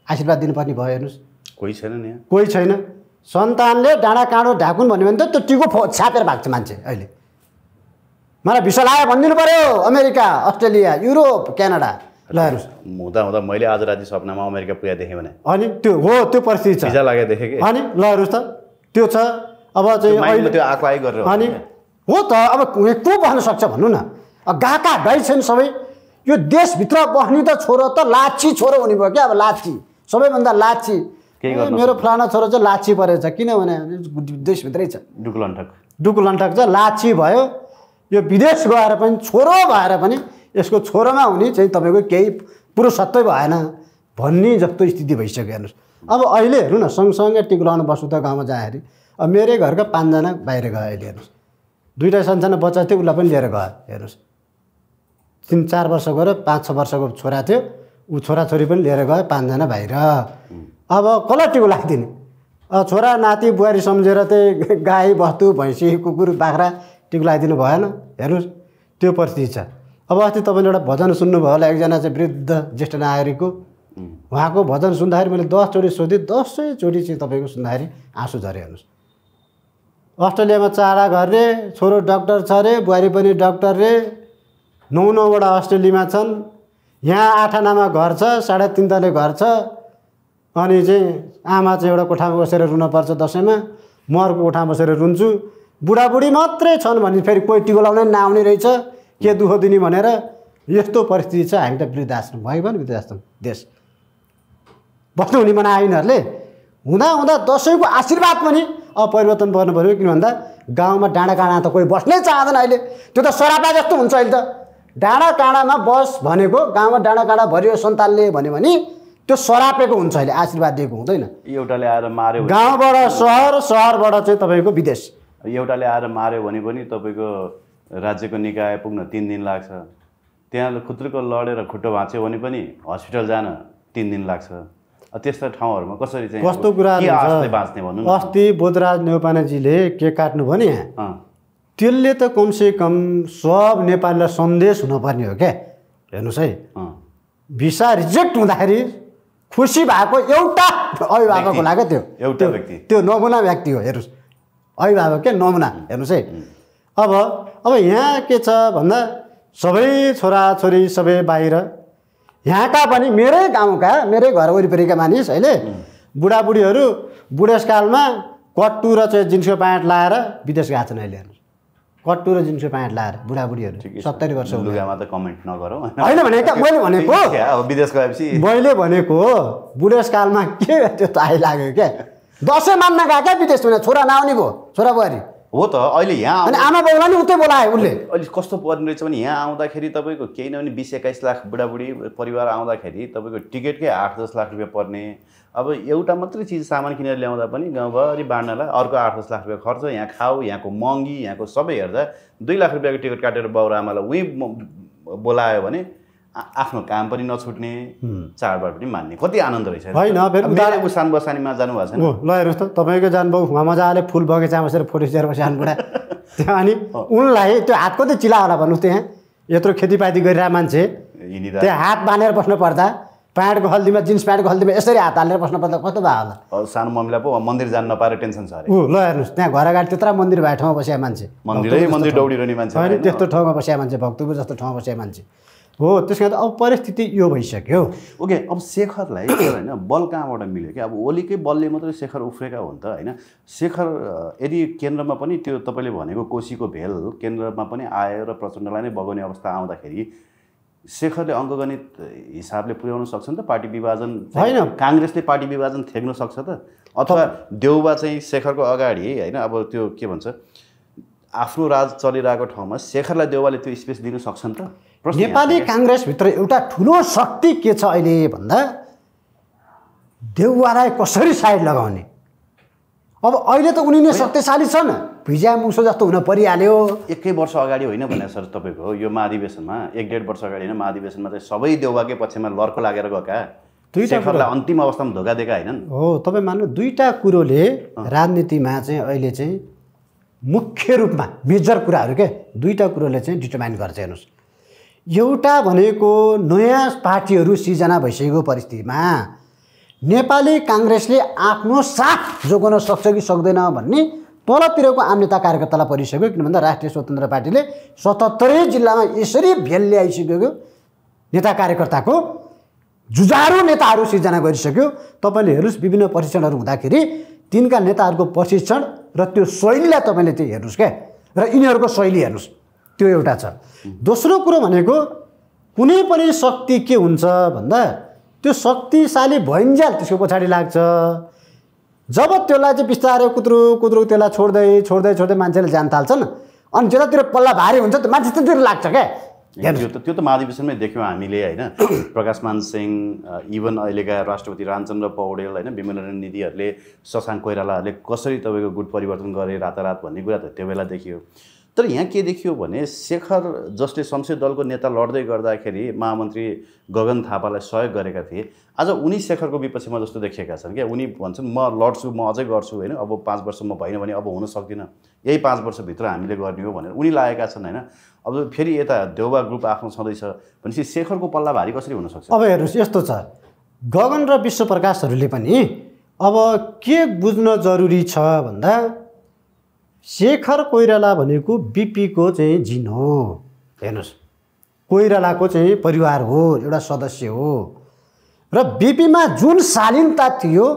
आशीर्वाद दिनुपर्ने भयो हेर्नुहोस् कोही छैन नि कोही छैन सन्तानले डाँडा काँडो ढाकुन् भन्यो भने त त्यो टिको फो छापेर भएको छ मान्छे अहिले मलाई भिसा लायो भनिदिनु पऱ्यो अमेरिका अस्ट्रेलिया युरोप क्यानाडा ल हेर्नुहोस् हुँदा हुँदा मैले आज राति सपनामा अमेरिका पुगे देखेँ भने अनि त्यो हो त्यो परिस्थिति छ भिजा देखेँ अनि ल हेर्नुहोस् त त्यो छ अब चाहिँ त्यो गरेर अनि हो त अब को बस्न सक्छ भन्नु न गएका छन् सबै यो देशभित्र बस्ने त छोरो त लाछी छोरो हुने भयो क्या अब लाछी सबैभन्दा लाछी मेरो फलाना छोरो चाहिँ लाछी परेछ किनभने देशभित्रै छ डुकुलन्ठक डुकुलन्ठक चाहिँ लाछी भयो यो विदेश गएर पनि छोरो भएर पनि यसको छोरोमा हुने चाहिँ तपाईँको केही पुरुषत्वै भएन भन्ने जस्तो स्थिति भइसक्यो हेर्नुहोस् अब अहिले हेर्नु न सँगसँगै टिकुलाउनु बस्नु त गाउँमा जाँदाखेरि अब मेरै घरका पाँचजना बाहिर गयो अहिले हेर्नुहोस् दुइटा सानसानो बच्चा थियो उसलाई पनि लिएर गयो हेर्नुहोस् तिन चार वर्ष गएर पाँच छ वर्षको छोरा थियो ऊ छोराछोरी पनि लिएर गयो पाँचजना बाहिर अब कसलाई टिको लाग्दिने छोरा नाति बुहारी सम्झेर चाहिँ गाई बस्तु भैँसी कुकुर बाख्रा टिक लगाइदिनु भएन हेर्नुहोस् त्यो परिस्थिति छ अब अस्ति तपाईँले एउटा भजन सुन्नुभयो होला एकजना चाहिँ वृद्ध ज्येष्ठ नागरिकको उहाँको भजन सुन्दाखेरि मैले दसचोटि सोधेँ दसैँचोटि चाहिँ तपाईँको सुन्दाखेरि आँसु झरेँ हेर्नुहोस् अस्ट्रेलियामा चारा घर रे छोरो डक्टर छ रे बुहारी पनि डक्टर रे नौ नौवटा अस्ट्रेलियामा छन् यहाँ आठ आनामा घर छ साढे तिन तले घर छ अनि चाहिँ आमा चाहिँ एउटा कोठामा बसेर रुनुपर्छ दसैँमा म अर्को कोठामा बसेर रुन्छु बुढाबुढी मात्रै छन् भने फेरि कोही टिको लाउने नआउने रहेछ के दुःख दिने भनेर यस्तो परिस्थिति छ हामी त वृद्धाश्रम भयो भने वृद्धाश्रम देश बस्नुहुने मना आइनहरूले हुँदा हुँदा दसैँको आशीर्वाद पनि अब परिवर्तन पर्नु पऱ्यो किन भन्दा गाउँमा डाँडाकाँडा त कोही बस्नै चाहँदैन अहिले त्यो त सरापा जस्तो हुन्छ अहिले त डाँडा काँडामा बस भनेको गाउँमा डाँडा काँडा भरियो सन्तानले भन्यो भने त्यो सरापेको हुन्छ अहिले आशीर्वाद दिएको हुँदैन एउटाले आएर मार्यो गाउँबाट सहर सहरबाट चाहिँ तपाईँको विदेश एउटाले आएर मार्यो भने पनि तपाईँको राज्यको निकाय पुग्न तिन दिन लाग्छ त्यहाँ खुत्रुको लडेर खुट्टो भाँच्यो भने पनि हस्पिटल जान तिन दिन लाग्छ त्यस्ता ठाउँहरूमा कसरी चाहिँ कस्तो कुरा बाँच्ने भन्नु अस्ति बोधराज नेपानाजीले के भयो नि यहाँ त्यसले त कमसेकम सब नेपालीलाई सन्देश हुनुपर्ने हो क्या हेर्नुहोस् है भिसा रिजेक्ट हुँदाखेरि खुसी भएको एउटा अभिभावकको लागि त्यो एउटा व्यक्ति त्यो नमुना व्यक्ति हो हेर्नुहोस् अभिभावक के नमुना हेर्नुहोस् है अब अब यहाँ के छ भन्दा सबै छोराछोरी सबै बाहिर यहाँका पनि मेरै गाउँका मेरै घर वरिपरिका मानिस अहिले बुढाबुढीहरू बुढेसकालमा कट्टु र चाहिँ जिन्सको प्यान्ट लाएर विदेश गएको छन् अहिले कट्टु र जिन्सको प्यान्ट लाएर बुढाबुढीहरू सत्तरी वर्ष लुगामा त कमेन्ट नगरौँ होइन भनेको मैले भनेको विदेश गएपछि मैले भनेको बुढेसकालमा के त्यो त लाग्यो क्या दसैँ मान्न गएको क्या विदेश भने छोरा नआउने भयो छोरा बुहारी हो त अहिले यहाँ आमा बाउलाई नि उतै बोलायो उसले अहिले कस्तो पर्ने रहेछ भने यहाँ आउँदाखेरि तपाईँको केही नभने बिस एक्काइस लाख बुढाबुढी परिवार आउँदाखेरि तपाईँको टिकटकै आठ दस लाख रुपियाँ पर्ने अब एउटा मात्रै चिज सामान किनेर ल्याउँदा पनि गाउँभरि बाँड्नलाई अर्को आठ दस लाख रुपियाँ खर्च यहाँ खाऊ यहाँको महँगी यहाँको सबै हेर्दा दुई लाख रुपियाँको टिकट काटेर बाउ आमालाई उहीँ बोलायो भने आफ्नो काम पनि नछुट्ने चाडबाड पनि मान्ने कति आनन्द रहेछ होइन सान बसानीमा जानुभएको छैन ल हेर्नुहोस् त तपाईँको जानुभयो उहाँ मजाले फुल बगैँचामा बसेर फोटो खिचेर बस्यो बुढा त्यहाँ अनि उनलाई त्यो हात कति चिला होला भन्नुहोस् त्यहाँ यत्रो खेतीपाती गरिरहेको मान्छे त्यहाँ हात बाँधेर बस्नु पर्दा प्यान्टको हल्दीमा जिन्स प्यान्टको हल्दीमा यसरी हात हालेर बस्नु पर्दा कस्तो भयो होला सानो मम्मीलाई पो मन्दिर जान नपाएर टेन्सन छ अरे ल हेर्नुहोस् त्यहाँ घरगाडी त्यत्रो मन्दिर भए ठाउँमा बसेको मान्छे मन्दिरै मन्दिर दौडिरहने मान्छे त्यस्तो ठाउँमा बसेको मान्छे भक्तपुर जस्तो ठाउँमा बसेको मान्छे हो त्यस कारण अब परिस्थिति यो भइसक्यो ओके अब शेखरलाई होइन बल कहाँबाट मिल्यो कि अब ओलीकै बलले मात्रै शेखर उफ्रेका हो नि त होइन शेखर यदि केन्द्रमा पनि त्यो तपाईँले भनेको कोसीको भेल केन्द्रमा पनि आयो र प्रचण्डलाई नै बगाउने अवस्था आउँदाखेरि शेखरले अङ्कगणित हिसाबले पुर्याउन सक्छ नि त पार्टी विभाजन होइन काङ्ग्रेसले पार्टी विभाजन थ्याक्न सक्छ त अथवा देउबा चाहिँ शेखरको अगाडि होइन अब त्यो के भन्छ आफ्नो राज चलिरहेको ठाउँमा शेखरलाई देउबाले त्यो स्पेस दिनु सक्छ त नेपाली काङ्ग्रेसभित्र एउटा ठुलो शक्ति के छ अहिले भन्दा देउवालाई कसरी साइड लगाउने अब अहिले त उनी नै शक्तिशाली छन् भिजा मुसो जस्तो हुन परिहाल्यो एकै वर्ष अगाडि होइन भने सर तपाईँको यो महाधिवेशनमा एक डेढ वर्ष अगाडि होइन महाधिवेशनमा चाहिँ सबै देउवाकै पक्षमा लर्को लागेर गएका दुईवटालाई अन्तिम अवस्थामा धोका दिएका होइनन् हो तपाईँ मान्नु दुईवटा कुरोले राजनीतिमा चाहिँ अहिले चाहिँ मुख्य रूपमा मेजर कुराहरू के दुईवटा कुरोले चाहिँ डिटर्माइन गर्छ हेर्नुहोस् एउटा भनेको नयाँ पार्टीहरू सिर्जना भइसकेको परिस्थितिमा नेपाली काङ्ग्रेसले आफ्नो साथ जोगाउन सक्छ कि सक्दैन भन्ने तलतिरको आम नेता कार्यकर्तालाई परिसक्यो किन भन्दा राष्ट्रिय स्वतन्त्र पार्टीले सतहत्तरै जिल्लामा यसरी भेल ल्याइसक्यो नेता कार्यकर्ताको जुजारो नेताहरू सिर्जना गरिसक्यो तपाईँले हेर्नुहोस् विभिन्न प्रशिक्षणहरू हुँदाखेरि तिनका नेताहरूको प्रशिक्षण र त्यो शैलीलाई तपाईँले चाहिँ हेर्नुहोस् क्या र यिनीहरूको शैली हेर्नुहोस् त्यो एउटा छ दोस्रो कुरो भनेको कुनै पनि शक्ति के हुन्छ भन्दा त्यो शक्तिशाली भइन्जेल त्यसको पछाडि लाग्छ जब त्यसलाई चाहिँ बिस्तारै कुद्रु कुद्रु त्यसलाई छोड्दै छोड्दै छोड्दै मान्छेले जान थाल्छन् अनि जतातिर पल्ला भारी हुन्छ त्यो मान्छे त्यतिर लाग्छ क्या त्यो त त्यो त महाधिवेशनमै देख्यौँ हामीले होइन प्रकाशमान सिंह इभन अहिलेका राष्ट्रपति रामचन्द्र पौडेल होइन विमल निधिहरूले शशाङ कोइरालाहरूले कसरी तपाईँको गुट परिवर्तन गरे रातारात भन्ने कुरा त त्यो बेला देखियो तर यहाँ के देखियो भने शेखर जसले संसदीय दलको नेता लड्दै गर्दाखेरि महामन्त्री गगन थापालाई सहयोग गरेका थिए आज उनी शेखरको विपक्षमा जस्तो देखिएका छन् क्या उनी भन्छन् म लड्छु म अझै गर्छु होइन अब पाँच वर्ष म भएन भने अब हुन सक्दिनँ यही पाँच वर्षभित्र हामीले गर्ने हो भनेर उनी लागेका छन् होइन अब फेरि यता देउबा ग्रुप आफ्नो छँदैछ भनेपछि शेखरको पल्ला भारी कसरी हुनसक्छ अब हेर्नुहोस् यस्तो छ गगन र विश्वप्रकाशहरूले पनि अब के बुझ्न जरुरी छ भन्दा शेखर कोइराला भनेको बिपीको चाहिँ जिन हो हेर्नुहोस् कोइरालाको चाहिँ परिवार हो एउटा सदस्य हो र बिपीमा जुन शालीनता थियो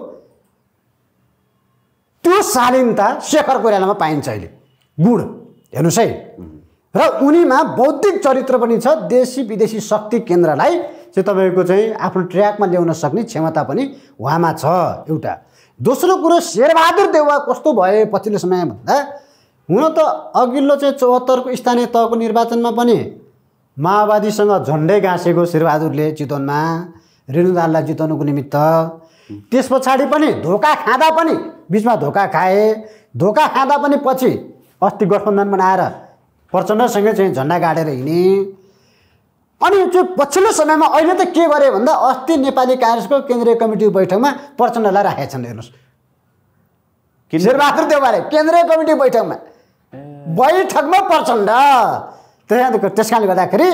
त्यो शालीनता शेखर कोइरालामा पाइन्छ अहिले गुण हेर्नुहोस् है र उनीमा बौद्धिक चरित्र पनि छ देशी विदेशी शक्ति केन्द्रलाई चाहिँ तपाईँको चाहिँ आफ्नो ट्र्याकमा ल्याउन सक्ने क्षमता पनि उहाँमा छ एउटा दोस्रो कुरो शेरबहादुर देउवा कस्तो भए पछिल्लो समय भन्दा हुन त अघिल्लो चाहिँ चौहत्तरको स्थानीय तहको निर्वाचनमा पनि माओवादीसँग झन्डै गाँसेको शेरबहादुरले चितवनमा रेणुदाललाई जिताउनुको निमित्त त्यस पछाडि पनि धोका खाँदा पनि बिचमा धोका खाए धोका खाँदा पनि पछि अस्ति गठबन्धन बनाएर प्रचण्डसँगै चाहिँ झन्डा गाडेर हिँडेँ अनि त्यो पछिल्लो समयमा अहिले त के गरे भन्दा अस्ति नेपाली काङ्ग्रेसको केन्द्रीय कमिटी बैठकमा प्रचण्डलाई राखेका छन् हेर्नुहोस् शेरबहादुर देवालले केन्द्रीय कमिटी बैठकमा बैठकमा प्रचण्ड त्यहाँ त्यस कारणले गर्दाखेरि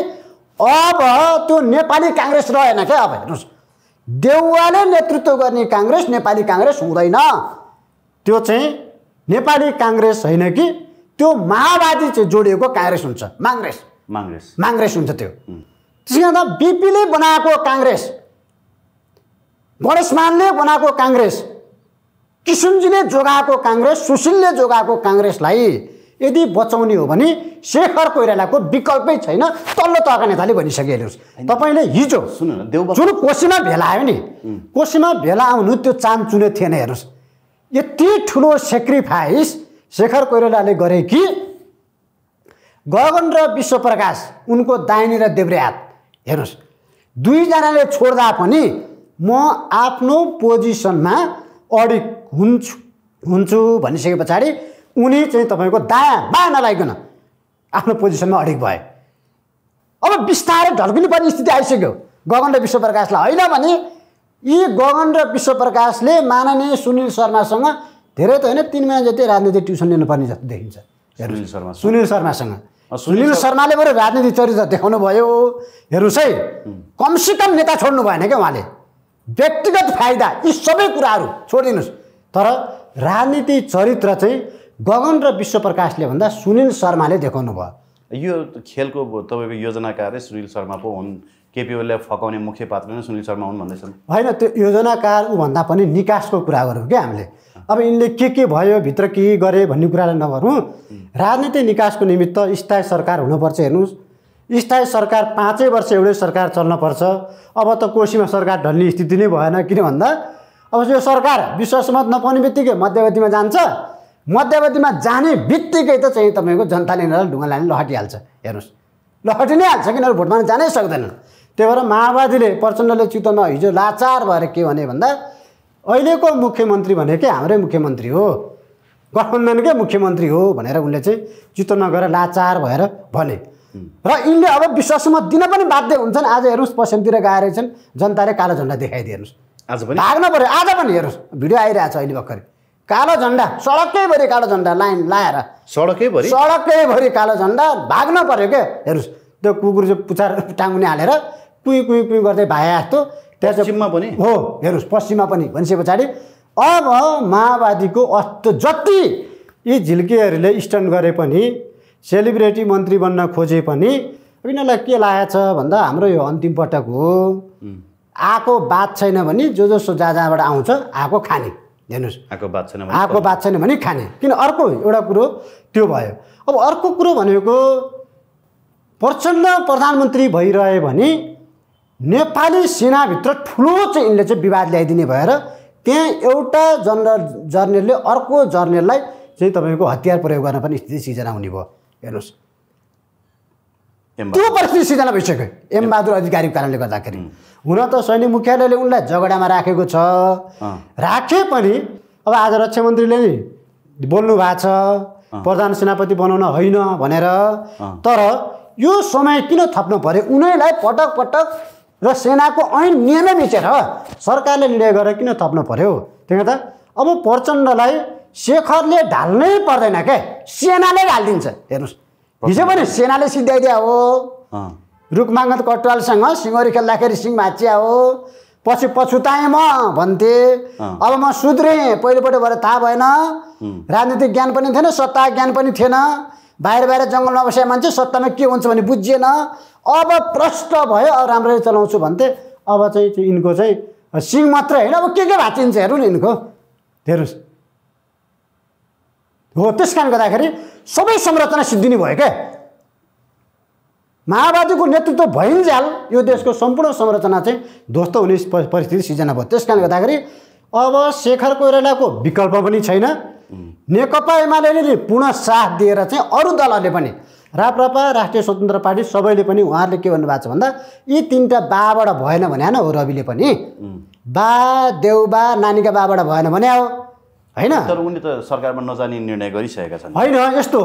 अब त्यो नेपाली काङ्ग्रेस रहेन क्या अब हेर्नुहोस् देउवाले नेतृत्व गर्ने काङ्ग्रेस नेपाली काङ्ग्रेस हुँदैन त्यो चाहिँ नेपाली काङ्ग्रेस होइन कि त्यो माओवादी चाहिँ जोडिएको काङ्ग्रेस हुन्छ माङ्ग्रेस माङ्ग्रेस माङ्ग्रेस हुन्छ त्यो त बिपीले बनाएको काङ्ग्रेस गणेशमानले बनाएको काङ्ग्रेस किसुनजीले जोगाएको काङ्ग्रेस सुशीलले जोगाएको काङ्ग्रेसलाई यदि बचाउने हो भने शेखर कोइरालाको विकल्पै छैन तल्लो तहका नेताले भनिसके हेर्नुहोस् तपाईँले हिजो जुन कोसीमा भेला आयो नि कोसीमा भेला आउनु त्यो चुने थिएन हेर्नुहोस् यति ठुलो सेक्रिफाइस शेखर कोइरालाले गरे कि गगन र विश्वप्रकाश उनको दाहिने र देब्रे हात हेर्नुहोस् दुईजनाले छोड्दा पनि म आफ्नो पोजिसनमा अडिक हुन्छु हुन्छु भनिसके पछाडि उनी चाहिँ तपाईँको दायाँ बायाँ नलागिकन आफ्नो पोजिसनमा अडिक भए अब बिस्तारै ढल्किनुपर्ने स्थिति आइसक्यो गगन र विश्वप्रकाशलाई होइन भने यी गगन र विश्वप्रकाशले माननीय सुनिल शर्मासँग धेरै त होइन तिन महिना जति राजनीतिक ट्युसन लिनुपर्ने जस्तो देखिन्छ सुनिल शर्मा सुनिल शर्मासँग सुनिल शर्माले बरु राजनीति चरित्र देखाउनु भयो हेर्नुहोस् है कमसेकम नेता छोड्नु भएन क्या उहाँले व्यक्तिगत फाइदा यी सबै कुराहरू छोडिदिनुहोस् तर राजनीति चरित्र चाहिँ गगन र विश्वप्रकाशले भन्दा सुनिल शर्माले देखाउनु भयो यो खेलको तपाईँको योजनाकारै सुनिल शर्मा पो हुन् केपी ओलीलाई फकाउने मुख्य पात्र नै सुनिल शर्मा हुन् भन्दैछन् होइन त्यो योजनाकार भन्दा पनि निकासको कुरा गरौँ क्या हामीले अब यिनले के के भयो भित्र के गरे भन्ने कुरालाई नभरौँ राजनीतिक निकासको निमित्त स्थायी सरकार हुनुपर्छ हेर्नुहोस् स्थायी सरकार पाँचै वर्ष एउटै सरकार चल्नपर्छ अब त कोसीमा सरकार ढल्ने स्थिति नै भएन किन भन्दा अब यो सरकार विश्वासमत नपाउने बित्तिकै मध्यावधिमा जान्छ मध्यावधिमा जाने बित्तिकै त चाहिँ तपाईँको जनताले यिनीहरूलाई ढुङ्गा लाने लहटिहाल्छ हेर्नुहोस् लहटि नै हाल्छ किनभने भोट माग्न जानै सक्दैनन् त्यही भएर माओवादीले प्रचण्डले चितवनमा हिजो लाचार भएर के भने भन्दा अहिलेको मुख्यमन्त्री भनेकै हाम्रै मुख्यमन्त्री हो गठबन्धनकै मुख्यमन्त्री हो भनेर उनले चाहिँ चित्त नगरेर लाचार भएर भने र यिनले अब विश्वासमा दिन पनि बाध्य हुन्छन् आज हेर्नुहोस् पश्चिमतिर गएर छन् जनताले कालो झन्डा देखाइदिनुहोस् आज पनि भाग्न पऱ्यो आज पनि हेर्नुहोस् भिडियो आइरहेको छ अहिले भर्खरै कालो झन्डा सडकैभरि कालो झन्डा लाइन लाएर सडकैभरि सडकैभरि कालो झन्डा भाग्न पऱ्यो क्या हेर्नुहोस् त्यो कुकुर चाहिँ पुछार टाङ्गुनी हालेर कुइ कुइ कुइ गर्दै भाइ जस्तो पश्चिममा पनि हो हेर्नुहोस् पश्चिममा पनि भनिसके पछाडि अब माओवादीको अस्त जति यी झिल्केहरूले स्टन्ड गरे पनि सेलिब्रेटी मन्त्री बन्न खोजे पनि यिनीहरूलाई के लागेको छ भन्दा हाम्रो यो अन्तिम पटक हो आएको बात छैन भने जो जसो जहाँ जहाँबाट आउँछ आएको खाने हेर्नुहोस् आएको बात छैन आएको बात छैन भने खाने किन अर्को एउटा कुरो त्यो भयो अब अर्को कुरो भनेको प्रचण्ड प्रधानमन्त्री भइरह्यो भने नेपाली सेनाभित्र ठुलो चाहिँ यिनले चाहिँ विवाद ल्याइदिने भएर त्यहाँ एउटा जनरल जर्नेलले अर्को जर्नेललाई चाहिँ तपाईँको हतियार प्रयोग गर्न पनि स्थिति सिर्जना हुने भयो हेर्नुहोस् त्यो परिस्थिति सिर्जना भइसक्यो एमबहादुर अधिकारीको कारणले गर्दाखेरि हुन त सैनिक मुख्यालयले उनलाई झगडामा राखेको छ राखे पनि अब आज रक्षा मन्त्रीले नि बोल्नु भएको छ प्रधान सेनापति बनाउन होइन भनेर तर यो समय किन थप्नु पऱ्यो उनीहरूलाई पटक पटक र सेनाको ऐन नियमै बिचेर सरकारले निर्णय गरेर किन थप्नु पर्यो त्यही त अब प्रचण्डलाई शेखरले ढाल्नै पर्दैन क्या सेनाले ढालिदिन्छ हेर्नुहोस् हिजो पनि सेनाले सिध्याइदिया हो रुखमाङ्गत कटवालसँग सिङ्गरी खेल्दाखेरि सिङ भाँचिया हो पछि पछुताएँ म भन्थे अब म सुध्रेँ पहिलोपल्ट भएर थाहा भएन राजनीतिक ज्ञान पनि थिएन सत्ता ज्ञान पनि थिएन बाहिर बाहिर जङ्गलमा बसेको मान्छे सत्तामा के हुन्छ भने बुझिएन अब प्रष्ट भयो अब राम्ररी चलाउँछु भन्थे अब चाहिँ त्यो यिनको चाहिँ सिङ मात्रै होइन अब के के भाँचिन्छ हेरौँ नि यिनको हेर्नुहोस् हो त्यस कारण गर्दाखेरि सबै संरचना सिद्धिनु भयो क्या माओवादीको नेतृत्व भइन्जेल यो देशको सम्पूर्ण संरचना चाहिँ ध्वस्त हुने परिस्थिति सिर्जना भयो त्यस कारणले गर्दाखेरि अब शेखर कोइरालाको विकल्प पनि छैन नेकपा एमाले पुनः साथ दिएर चाहिँ अरू दलहरूले पनि राप्रपा राष्ट्रिय स्वतन्त्र पार्टी सबैले पनि उहाँहरूले के भन्नुभएको छ भन्दा यी तिनवटा बाबाट भएन भने हो रविले पनि बा देउबा नानीका बाबाट भएन भने हो होइन तर उनले त सरकारमा नजाने निर्णय गरिसकेका छन् होइन यस्तो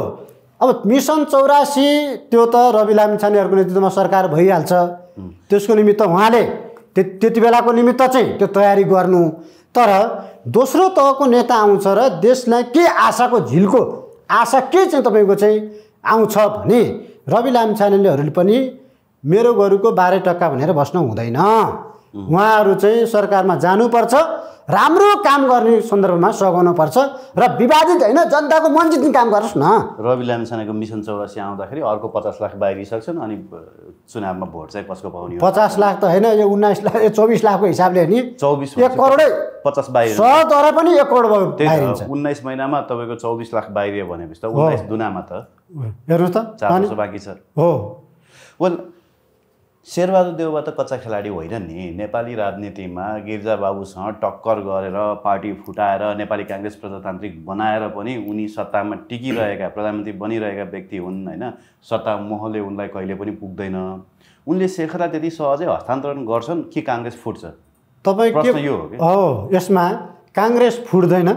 अब मिसन चौरासी त्यो त रवि लामिछाने नेतृत्वमा सरकार भइहाल्छ त्यसको निमित्त उहाँले त्यति बेलाको निमित्त चाहिँ त्यो तयारी गर्नु तर दोस्रो तहको नेता आउँछ र देशलाई के आशाको झिल्को आशा के चाहिँ तपाईँको चाहिँ आउँछ भने रवि लामछानेलेहरूले पनि मेरो गोरुको बाह्र टक्का भनेर बस्न हुँदैन उहाँहरू चाहिँ सरकारमा जानुपर्छ राम्रो काम गर्ने सन्दर्भमा सघाउनुपर्छ र विवादित होइन जनताको मन जित्ने काम गरोस् न रवि लामिसानेको मिसन चौरासी आउँदाखेरि अर्को पचास लाख बाहिरिसक्छन् अनि चुनावमा भोट चाहिँ कसको पाउने पचास लाख त होइन यो उन्नाइस लाख चौबिस लाखको हिसाबले नि चौबिस एक करोडै पचास बाहिर छ तर पनि एक करोड उन्नाइस महिनामा तपाईँको चौबिस लाख बाहिरियो भनेपछि त उन्नाइस दुनामा त हेर्नुहोस् त चार बाँकी छ हो वेल शेरबहादुर देउवा त कच्चा खेलाडी होइन नि नेपाली राजनीतिमा गिर्जाबाबुसँग टक्कर गरेर पार्टी फुटाएर नेपाली काङ्ग्रेस प्रजातान्त्रिक बनाएर पनि उनी सत्तामा टिकिरहेका प्रधानमन्त्री बनिरहेका व्यक्ति हुन् होइन सत्ता मोहले उनलाई कहिले पनि पुग्दैन उनले शेर्खलाई त्यति सहजै हस्तान्तरण गर्छन् कि काङ्ग्रेस फुट्छ तपाईँ यो हो यसमा काङ्ग्रेस फुट्दैन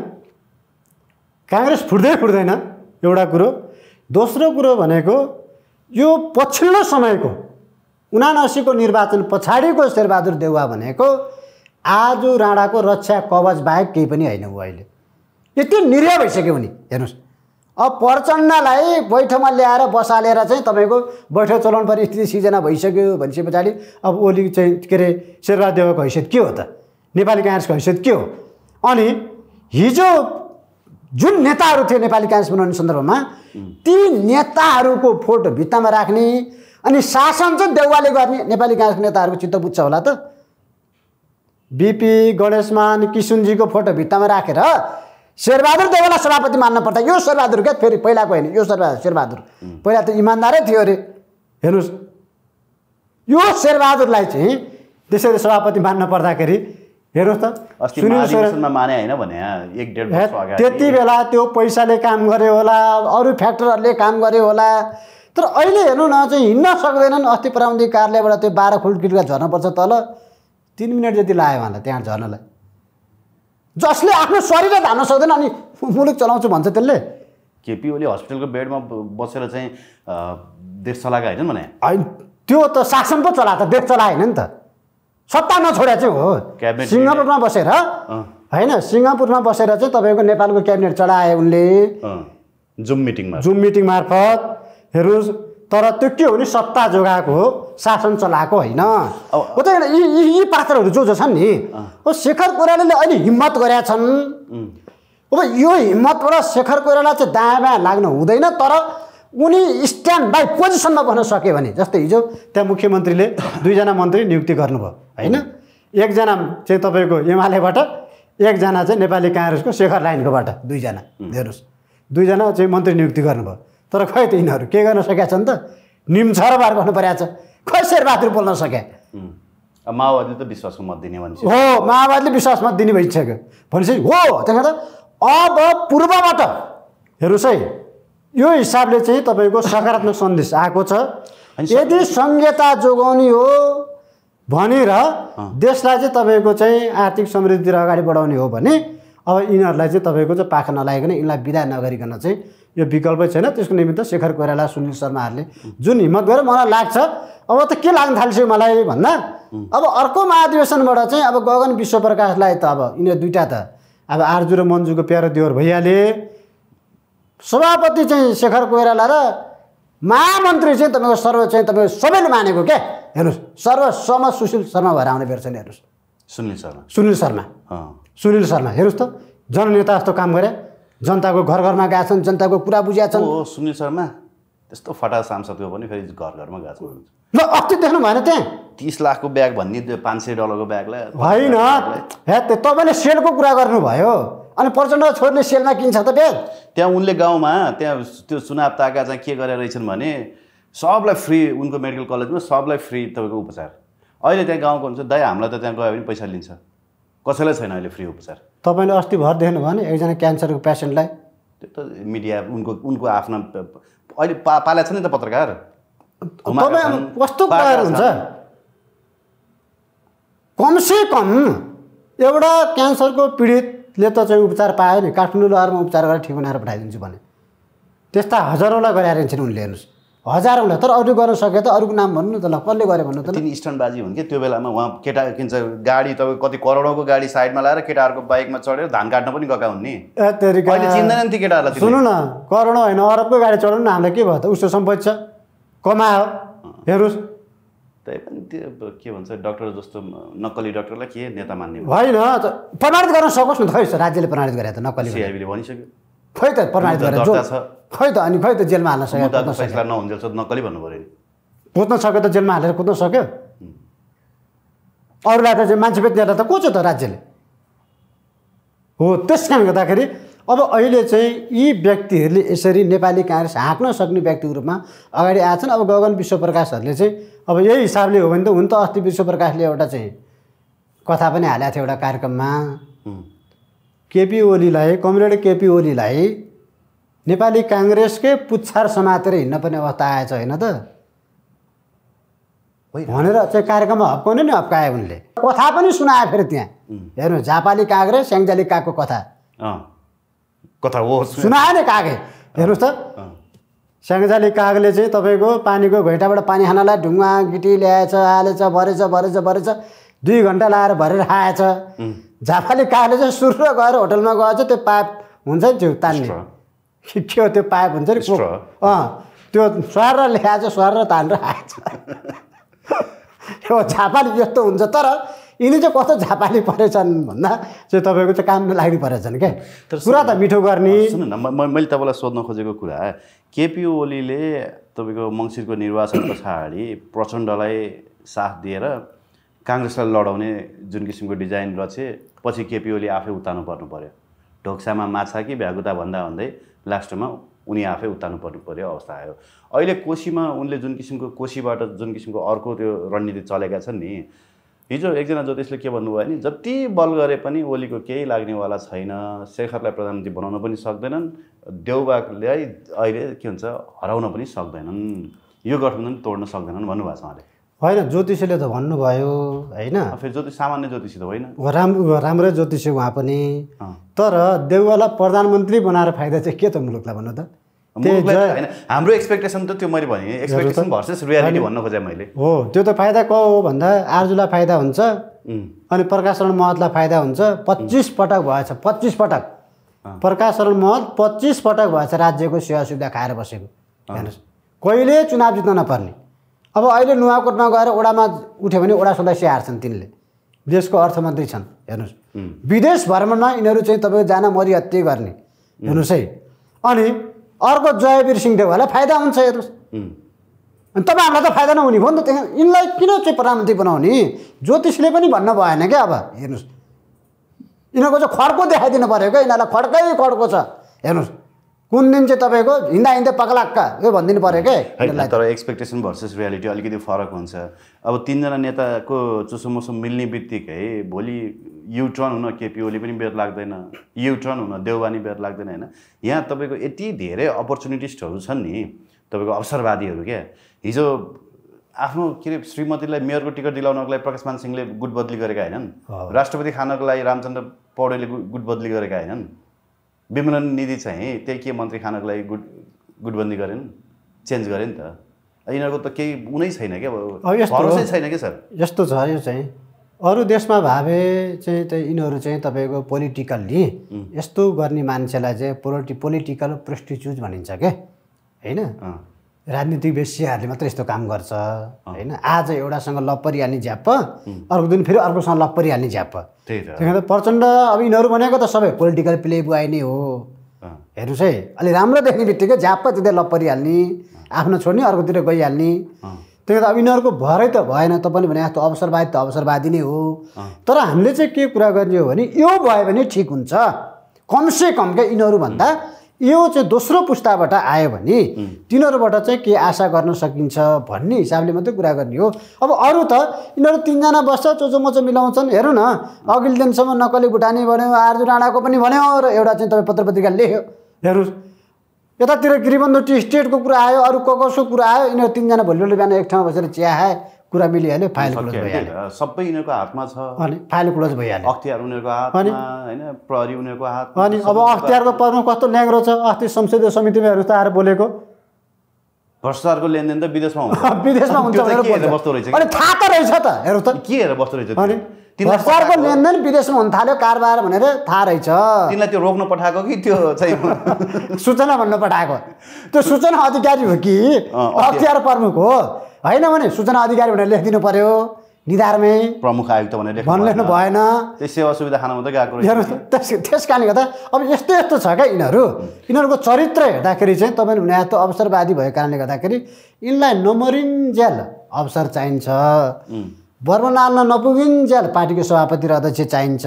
काङ्ग्रेस फुट्दै फुट्दैन एउटा कुरो दोस्रो कुरो भनेको यो पछिल्लो समयको उनासीको निर्वाचन पछाडिको शेरबहादुर देउवा भनेको आज राणाको रक्षा कवच बाहेक केही पनि होइन ऊ अहिले यति निर्य भइसक्यो नि हेर्नुहोस् अब प्रचण्डलाई बैठकमा ल्याएर बसालेर चाहिँ तपाईँको बैठक चलाउनु पर्ने स्थिति सिर्जना भइसक्यो भनेपछि पछाडि अब ओली चाहिँ के अरे शेरबहादुर देउवाको हैसियत के हो त नेपाली काङ्ग्रेसको हैसियत के हो अनि हिजो जुन नेताहरू थिए नेपाली काङ्ग्रेस बनाउने सन्दर्भमा ती नेताहरूको फोटो भित्तामा राख्ने अनि शासन चाहिँ देउवाले गर्ने नेपाली काङ्ग्रेसको नेताहरूको चित्त बुझ्छ होला त बिपी गणेशमान किसुनजीको फोटो भित्तामा राखेर शेरबहादुर देवालाई सभापति मान्न पर्दा यो शेरबहादुर क्या फेरि पहिलाको होइन यो शेरबहादुर शेरबहादुर पहिला त इमान्दारै थियो अरे हेर्नुहोस् यो शेरबहादुरलाई चाहिँ त्यसरी सभापति मान्न पर्दाखेरि हेर्नुहोस् त माने एक डेढ होइन त्यति बेला त्यो पैसाले काम गर्यो होला अरू फ्याक्टरहरूले काम गर्यो होला तर अहिले हेर्नु न चाहिँ हिँड्न सक्दैनन् अस्ति पराउँदी कार्यालयबाट त्यो बाह्र खुल्किटका पर्छ तल तिन मिनट जति लाग्यो उहाँलाई त्यहाँ झर्नलाई जसले आफ्नो शरीर धान्न सक्दैन अनि मुलुक चलाउँछु भन्छ त्यसले केपी ओली हस्पिटलको बेडमा बसेर चाहिँ देश चलाएको होइन भने होइन त्यो त शासन पो चला त देश चला होइन नि त सत्ता नछोडेर चाहिँ हो सिङ्गापुरमा बसेर होइन सिङ्गापुरमा बसेर चाहिँ तपाईँको नेपालको क्याबिनेट चढाए उनले जुम मिटिङमा जुम मिटिङ मार्फत हेर्नुहोस् तर त्यो के हो नि सत्ता जोगाएको हो शासन चलाएको होइन हो त यी यी पात्रहरू जो जो छन् नि हो शेखर कोइरालाले अहिले हिम्मत गरेका छन् अब यो हिम्मतबाट शेखर कोइराला चाहिँ दायाँ बायाँ लाग्नु हुँदैन तर उनी स्ट्यान्ड बाई पोजिसनमा बस्न सक्यो भने जस्तै हिजो त्यहाँ मुख्यमन्त्रीले दुईजना मन्त्री नियुक्ति गर्नुभयो होइन एकजना चाहिँ तपाईँको एमालेबाट एकजना चाहिँ नेपाली काङ्ग्रेसको शेखर लाइनकोबाट दुईजना हेर्नुहोस् दुईजना चाहिँ मन्त्री नियुक्ति गर्नुभयो तर खै त यिनीहरू के गर्न सकेका छन् त निम्छ र बार गर्नु परेको छ खै शेरबहादुर बोल्न सके माओवादी त विश्वास मत दिने भन्छ हो माओवादीले विश्वास मत दिने भइसक्यो भनेपछि हो त्यहाँ त अब पूर्वबाट हेर्नुहोस् है यो हिसाबले चाहिँ तपाईँको सकारात्मक सन्देश आएको छ यदि संहिता जोगाउने हो भनेर देशलाई चाहिँ तपाईँको चाहिँ आर्थिक समृद्धि र अगाडि बढाउने हो भने अब यिनीहरूलाई चाहिँ तपाईँको चाहिँ पाखा नलागिकन यिनलाई विदा नगरिकन चाहिँ यो विकल्पै छैन त्यसको निमित्त शेखर कोइराला सुनिल शर्माहरूले जुन हिम्मत गरेर मलाई लाग्छ अब त के लाग्न थालिसक्यो मलाई भन्दा अब अर्को महाधिवेशनबाट चाहिँ अब गगन विश्वप्रकाशलाई त अब यिनीहरू दुइटा त अब आर्जु र मन्जुको प्यारो देवर भइहाले सभापति चाहिँ शेखर कोइराला र महामन्त्री चाहिँ तपाईँको सर्व चाहिँ तपाईँको सबैले मानेको क्या हेर्नुहोस् सर्वसम्म सुशील शर्मा भएर आउने नि हेर्नुहोस् सुनिल शर्मा सुनिल शर्मा सुनिल शर्मा हेर्नुहोस् त जननेता जस्तो काम गरे जनताको घर घरमा गएका छन् जनताको कुरा बुझिया छन् सुनिल शर्मा त्यस्तो फटा सांसदको पनि फेरि घर घरमा गएको छ ल अस्ति देख्नु भएन त्यहाँ तिस लाखको ब्याग भन्ने त्यो पाँच सय डलरको ब्यागलाई होइन हे त्यो तपाईँले सेलको कुरा गर्नुभयो अनि प्रचण्ड छोड्ने सेलमा किन्छ त ब्याग त्यहाँ उनले गाउँमा त्यहाँ त्यो चुनाव ताका चाहिँ के गरेर रहेछन् भने सबलाई फ्री उनको मेडिकल कलेजमा सबलाई फ्री तपाईँको उपचार अहिले त्यहाँ गाउँको हुन्छ दाइ हामीलाई त त्यहाँ गयो भने पैसा लिन्छ कसैलाई छैन अहिले फ्री उपचार तपाईँले अस्ति भर देख्नु भयो नि एकजना क्यान्सरको पेसेन्टलाई त्यो त मिडिया उनको उनको आफ्ना अहिले पा पालेको छ नि त पत्रकार कस्तो हुन्छ कमसे कम एउटा क्यान्सरको पीडितले त चाहिँ उपचार पायो नि काठमाडौँ लहरमा उपचार गरेर ठिक बनाएर पठाइदिन्छु भने त्यस्ता हजारौँलाई गराएर उनले हेर्नुहोस् हजार होला तर अरू गर्न सके त अरूको नाम भन्नु त ल कसले गरे भन्नु त बाजी हुन् कि त्यो बेलामा उहाँ केटा किन्छ गाडी तपाईँ कति करोडौँको गाडी साइडमा लगाएर केटाहरूको बाइकमा चढेर धान काट्न पनि गएका हुन् नि चिन्दैनन् ती केटाहरूलाई सुन्नु न करोडौँ होइन अरबको गाडी चढाउनु न हामीलाई के भयो त उसको सम्पत्ति छ कमायो हेर्नुहोस् त्यही पनि त्यो के भन्छ डक्टर जस्तो नक्कली डक्टरलाई के नेता मान्ने होइन प्रमाणित गर्न सकोस् न त राज्यले प्रमाणित गरे त नक्कली भनिसक्यो खै त प्रमाणित गरेर खै त अनि खै त जेलमा हाल्न सक्यो भन्नु पऱ्यो नि कुद्न सक्यो त जेलमा हालेर कुद्न सक्यो अरूलाई त मान्छे बेच्नेलाई त को छ त राज्यले हो त्यस कारणले गर्दाखेरि अब अहिले चाहिँ यी व्यक्तिहरूले यसरी नेपाली काङ्ग्रेस हाँक्न सक्ने व्यक्तिको रूपमा अगाडि आएछन् अब गगन विश्वप्रकाशहरूले चाहिँ अब यही हिसाबले हो भने त हुन त अस्ति विश्वप्रकाशले एउटा चाहिँ कथा पनि हालेको थियो एउटा कार्यक्रममा केपी ओलीलाई कमरेड केपी ओलीलाई नेपाली काङ्ग्रेसकै पुच्छार समातेर हिँड्नुपर्ने अवस्था आएछ होइन त भनेर चाहिँ कार्यक्रममा हप्काउने नि हप्काए उनले कथा पनि सुनायो फेरि त्यहाँ हेर्नु जापाली काग्रे स्याङ्जाली कागको कथा कथा हो सुनायो नि कागे हेर्नुहोस् त स्याङ्जाली कागले चाहिँ तपाईँको पानीको घैँटाबाट पानी खानालाई ढुङ्गा गिटी ल्याएछ हालेछ भरेछ भरेछ भरेछ दुई घन्टा लाएर भरेर आएछ झापाले काले चाहिँ सुरु गएर होटलमा गएछ त्यो पाइप हुन्छ नि त्यो तान्ने खिटियो त्यो पाइप हुन्छ नि अँ त्यो स्वर ल्याएछ स्वर तानेर आएछ यो झापाले यस्तो हुन्छ तर यिनी चाहिँ कस्तो झापाली परेछन् भन्दा चाहिँ तपाईँको चाहिँ काम लागि परेछन् क्या तर कुरा त मिठो गर्ने सुन्नु न मैले तपाईँलाई सोध्न खोजेको कुरा केपी ओलीले तपाईँको मङ्सिरको निर्वाचन पछाडि प्रचण्डलाई साथ दिएर काङ्ग्रेसलाई लडाउने जुन किसिमको डिजाइन रचे पछि केपिओले आफै उतार्नु पर्नु पऱ्यो ढोक्सामा माछा कि भ्यागुता भन्दा भन्दै लास्टमा उनी आफै उतार्नु पर्नु पऱ्यो अवस्था आयो अहिले कोसीमा उनले जुन किसिमको कोसीबाट जुन किसिमको अर्को त्यो रणनीति चलेका छन् नि हिजो एकजना ज्योतिषले के भन्नुभयो भने जति बल गरे पनि ओलीको केही लाग्नेवाला छैन शेखरलाई प्रधानमन्त्री बनाउन पनि सक्दैनन् देउबालाई अहिले के भन्छ हराउन पनि सक्दैनन् यो गठबन्धन तोड्न सक्दैनन् भन्नुभएको छ उहाँले होइन ज्योतिषले त भन्नुभयो होइन सामान्य ज्योतिष त होइन राम राम्रै ज्योतिष उहाँ पनि तर देउवालाई प्रधानमन्त्री बनाएर फाइदा चाहिँ के त मुलुकलाई भन्नु त हाम्रो एक्सपेक्टेसन त त्यो मैले भने एक्सपेक्टेसन भर्सेस रियालिटी भन्न खोजेँ मैले हो त्यो त फाइदा को हो भन्दा आर्जुलाई फाइदा हुन्छ अनि प्रकाशरण महतलाई फाइदा हुन्छ पच्चिस पटक भएछ पच्चिस पटक प्रकाशरण महत पच्चिस पटक भएछ राज्यको सेवा सुविधा खाएर बसेको हेर्नुहोस् कहिले चुनाव जित्न नपर्ने अब अहिले नुवाकोटमा गएर ओडामा उठ्यो भने ओडा सदस्य हार्छन् तिनले देशको अर्थमन्त्री छन् हेर्नुहोस् विदेश भ्रमणमा यिनीहरू चाहिँ तपाईँको जान मरि हत्या गर्ने हेर्नुहोस् है अनि अर्को जयवीर सिंह देवहरूलाई फाइदा हुन्छ हेर्नुहोस् अनि तपाईँ हामीलाई त फाइदा नहुने भयो नि त त्यहाँ यिनलाई किन चाहिँ प्रधानमन्त्री बनाउने ज्योतिषले पनि भन्न भएन क्या अब हेर्नुहोस् यिनीहरूको चाहिँ खड्को देखाइदिनु पऱ्यो क्या यिनीहरूलाई खड्कै खड्को छ हेर्नुहोस् कुन दिन चाहिँ तपाईँको हिँड्दा हिँड्दै पगलाक्क यो भनिदिनु पऱ्यो क्या तर एक्सपेक्टेसन भर्सेस रियालिटी अलिकति फरक हुन्छ अब तिनजना नेताको चुसोमुसो मिल्ने बित्तिकै भोलि युट्रन हुन केपी ओली पनि बेर लाग्दैन युट्रन हुन देउबानी बेर लाग्दैन होइन यहाँ तपाईँको यति धेरै अपर्च्युनिटिस्टहरू छन् नि तपाईँको अवसरवादीहरू क्या हिजो आफ्नो के अरे श्रीमतीलाई मेयरको टिकट दिलाउनको लागि प्रकाशमान सिंहले गुटबदली गरेका होइनन् राष्ट्रपति खानको लागि रामचन्द्र पौडेलले गुटबदली गरेका होइनन् विमलन निधि चाहिँ त्यही के मन्त्री खानको लागि गुट गुटबन्दी गरेन चेन्ज गरेँ नि त यिनीहरूको त केही उनै छैन क्या छैन क्या सर यस्तो छ यो चाहिँ अरू देशमा भावे चाहिँ त्यही यिनीहरू चाहिँ तपाईँको पोलिटिकल्ली यस्तो गर्ने मान्छेलाई चाहिँ पोलिटिकल प्रेस्टिच्युज भनिन्छ क्या होइन राजनीतिक वेश्याहरूले मात्र यस्तो काम गर्छ होइन आज एउटासँग लप परिहाल्ने झ्याप्प अर्को दिन फेरि अर्कोसँग लप परिहाल्ने झ्याप्प त्यही त प्रचण्ड अब यिनीहरू भनेको त सबै पोलिटिकल प्ले बुवाई नै हो हेर्नुहोस् है अलि राम्रो देख्ने बित्तिकै झ्याप त्यतै परिहाल्ने आफ्नो छोड्ने अर्कोतिर गइहाल्ने त्यही त अब यिनीहरूको भरै त भएन तपाईँले भने जस्तो अवसरवादी त अवसरवादी नै हो तर हामीले चाहिँ के कुरा गर्ने हो भने यो भयो भने ठिक हुन्छ कमसे कम क्या यिनीहरूभन्दा यो चाहिँ दोस्रो पुस्ताबाट आयो भने तिनीहरूबाट चाहिँ के आशा गर्न सकिन्छ भन्ने हिसाबले मात्रै कुरा गर्ने हो अब अरू त यिनीहरू तिनजना बस्छ चोचोमोचो मिलाउँछन् हेर्नु न अघिल्लो दिनसम्म नक्कली भुटानी भन्यो आर्जु राणाको पनि भन्यो र एउटा चाहिँ तपाईँ पत्र पत्रिका लेख्यो हेर्नुहोस् यतातिर गिरिबन्धु टी स्टेटको कुरा आयो अरू कसको कुरा आयो यिनीहरू तिनजना भोलि बिहान एक ठाउँमा बसेर चिया खाए कुरा मिलिहाल्यो फाइल क्लोज भइहाल्यो सबै यिनीहरूको हातमा छ अनि फाइल क्लोज भइहाल्यो अख्तियार उनीहरूको हातमा होइन प्रहरी उनीहरूको हातमा अनि अब अख्तियारको पदमा कस्तो ल्याङ्ग्रो छ अस्ति संसदीय समितिमाहरू त आएर बोलेको भ्रष्टाचारको लेनदेन त विदेशमा हुन्छ विदेशमा हुन्छ अनि थाहा त रहेछ त हेर त के हेरेर बस्दो रहेछ अनि तिमीलाई लेनदेन विदेशमा हुन थाल्यो कारोबार भनेर थाहा रहेछ तिमीलाई त्यो रोक्न पठाएको कि त्यो चाहिँ सूचना भन्न पठाएको त्यो सूचना अधिकारी हो कि अख्तियार प्रमुख हो होइन भने सूचना अधिकारी भनेर लेखिदिनु पर्यो निधारमै प्रमुख आयुक्त भनेर लेख्नु भएन सेवा असुविधा खान हुँदै गएको त्यस कारणले गर्दा अब यस्तो यस्तो छ क्या यिनीहरू यिनीहरूको चरित्र हेर्दाखेरि चाहिँ तपाईँले हुने यस्तो अवसरवादी भएको कारणले गर्दाखेरि यिनलाई नमरिन्जेल अवसर चाहिन्छ बर्मन हाल्न नपुगिन्जेल पार्टीको सभापति र अध्यक्ष चाहिन्छ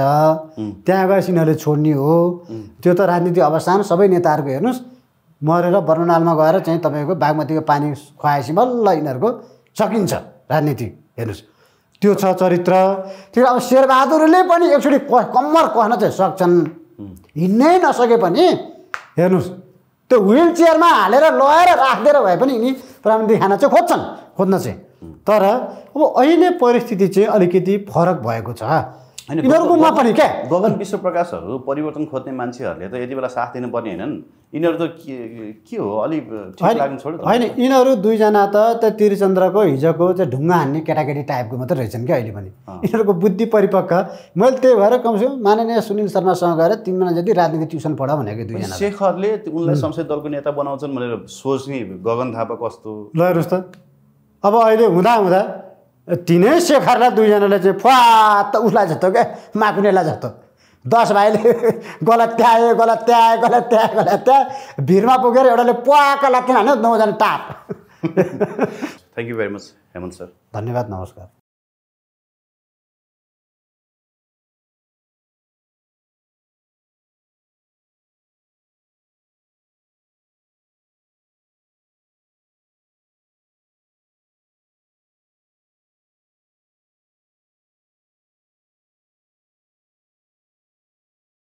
त्यहाँ गएर यिनीहरूले छोड्ने हो त्यो त राजनीति अवस्थामा सबै नेताहरूको हेर्नुहोस् मरेर वर्मनालमा गएर चाहिँ तपाईँको बागमतीको पानी खुवाएपछि बल्ल यिनीहरूको सकिन्छ राजनीति हेर्नुहोस् त्यो छ चरित्र त्यो अब शेरबहादुरले पनि एकचोटि कम्मर कहन चाहिँ सक्छन् हिँड्नै नसके पनि हेर्नुहोस् त्यो ह्विल चेयरमा हालेर लगाएर राखिदिएर भए पनि यिनी प्राविधिक खाना चाहिँ खोज्छन् खोज्न चाहिँ तर अब अहिले परिस्थिति चाहिँ अलिकति फरक भएको छ यिनीहरूकोमा पनि क्या गगन विश्व परिवर्तन खोज्ने मान्छेहरूले त यति बेला साथ दिनुपर्ने होइनन् यिनीहरू त के हो अलिक होइन यिनीहरू दुईजना त त्यो त्रिचन्द्रको हिजोको चाहिँ ढुङ्गा हान्ने केटाकेटी टाइपको मात्रै रहेछन् क्या अहिले पनि यिनीहरूको बुद्धि परिपक्व मैले त्यही भएर कमसेकम माननीय सुनिल शर्मासँग गएर तिन जति राजनीति ट्युसन पढ भनेको दुईजना शेखरले उनलाई संसद दलको नेता बनाउँछन् भनेर सोच्ने गगन थापा कस्तो ल हेर्नुहोस् त अब अहिले हुँदा हुँदा तिनै शेखरलाई दुईजनाले चाहिँ फ्वात उसलाई जस्तो क्या माकुनेलाई जस्तो दस भाइले गलत त्याए गलत त्याए गलत त्याए गलत त्याए भिरमा पुगेर एउटाले प्वाका लाग्थ्यो होइन नौजना top thank you very much Hemant sir धन्यवाद नमस्कार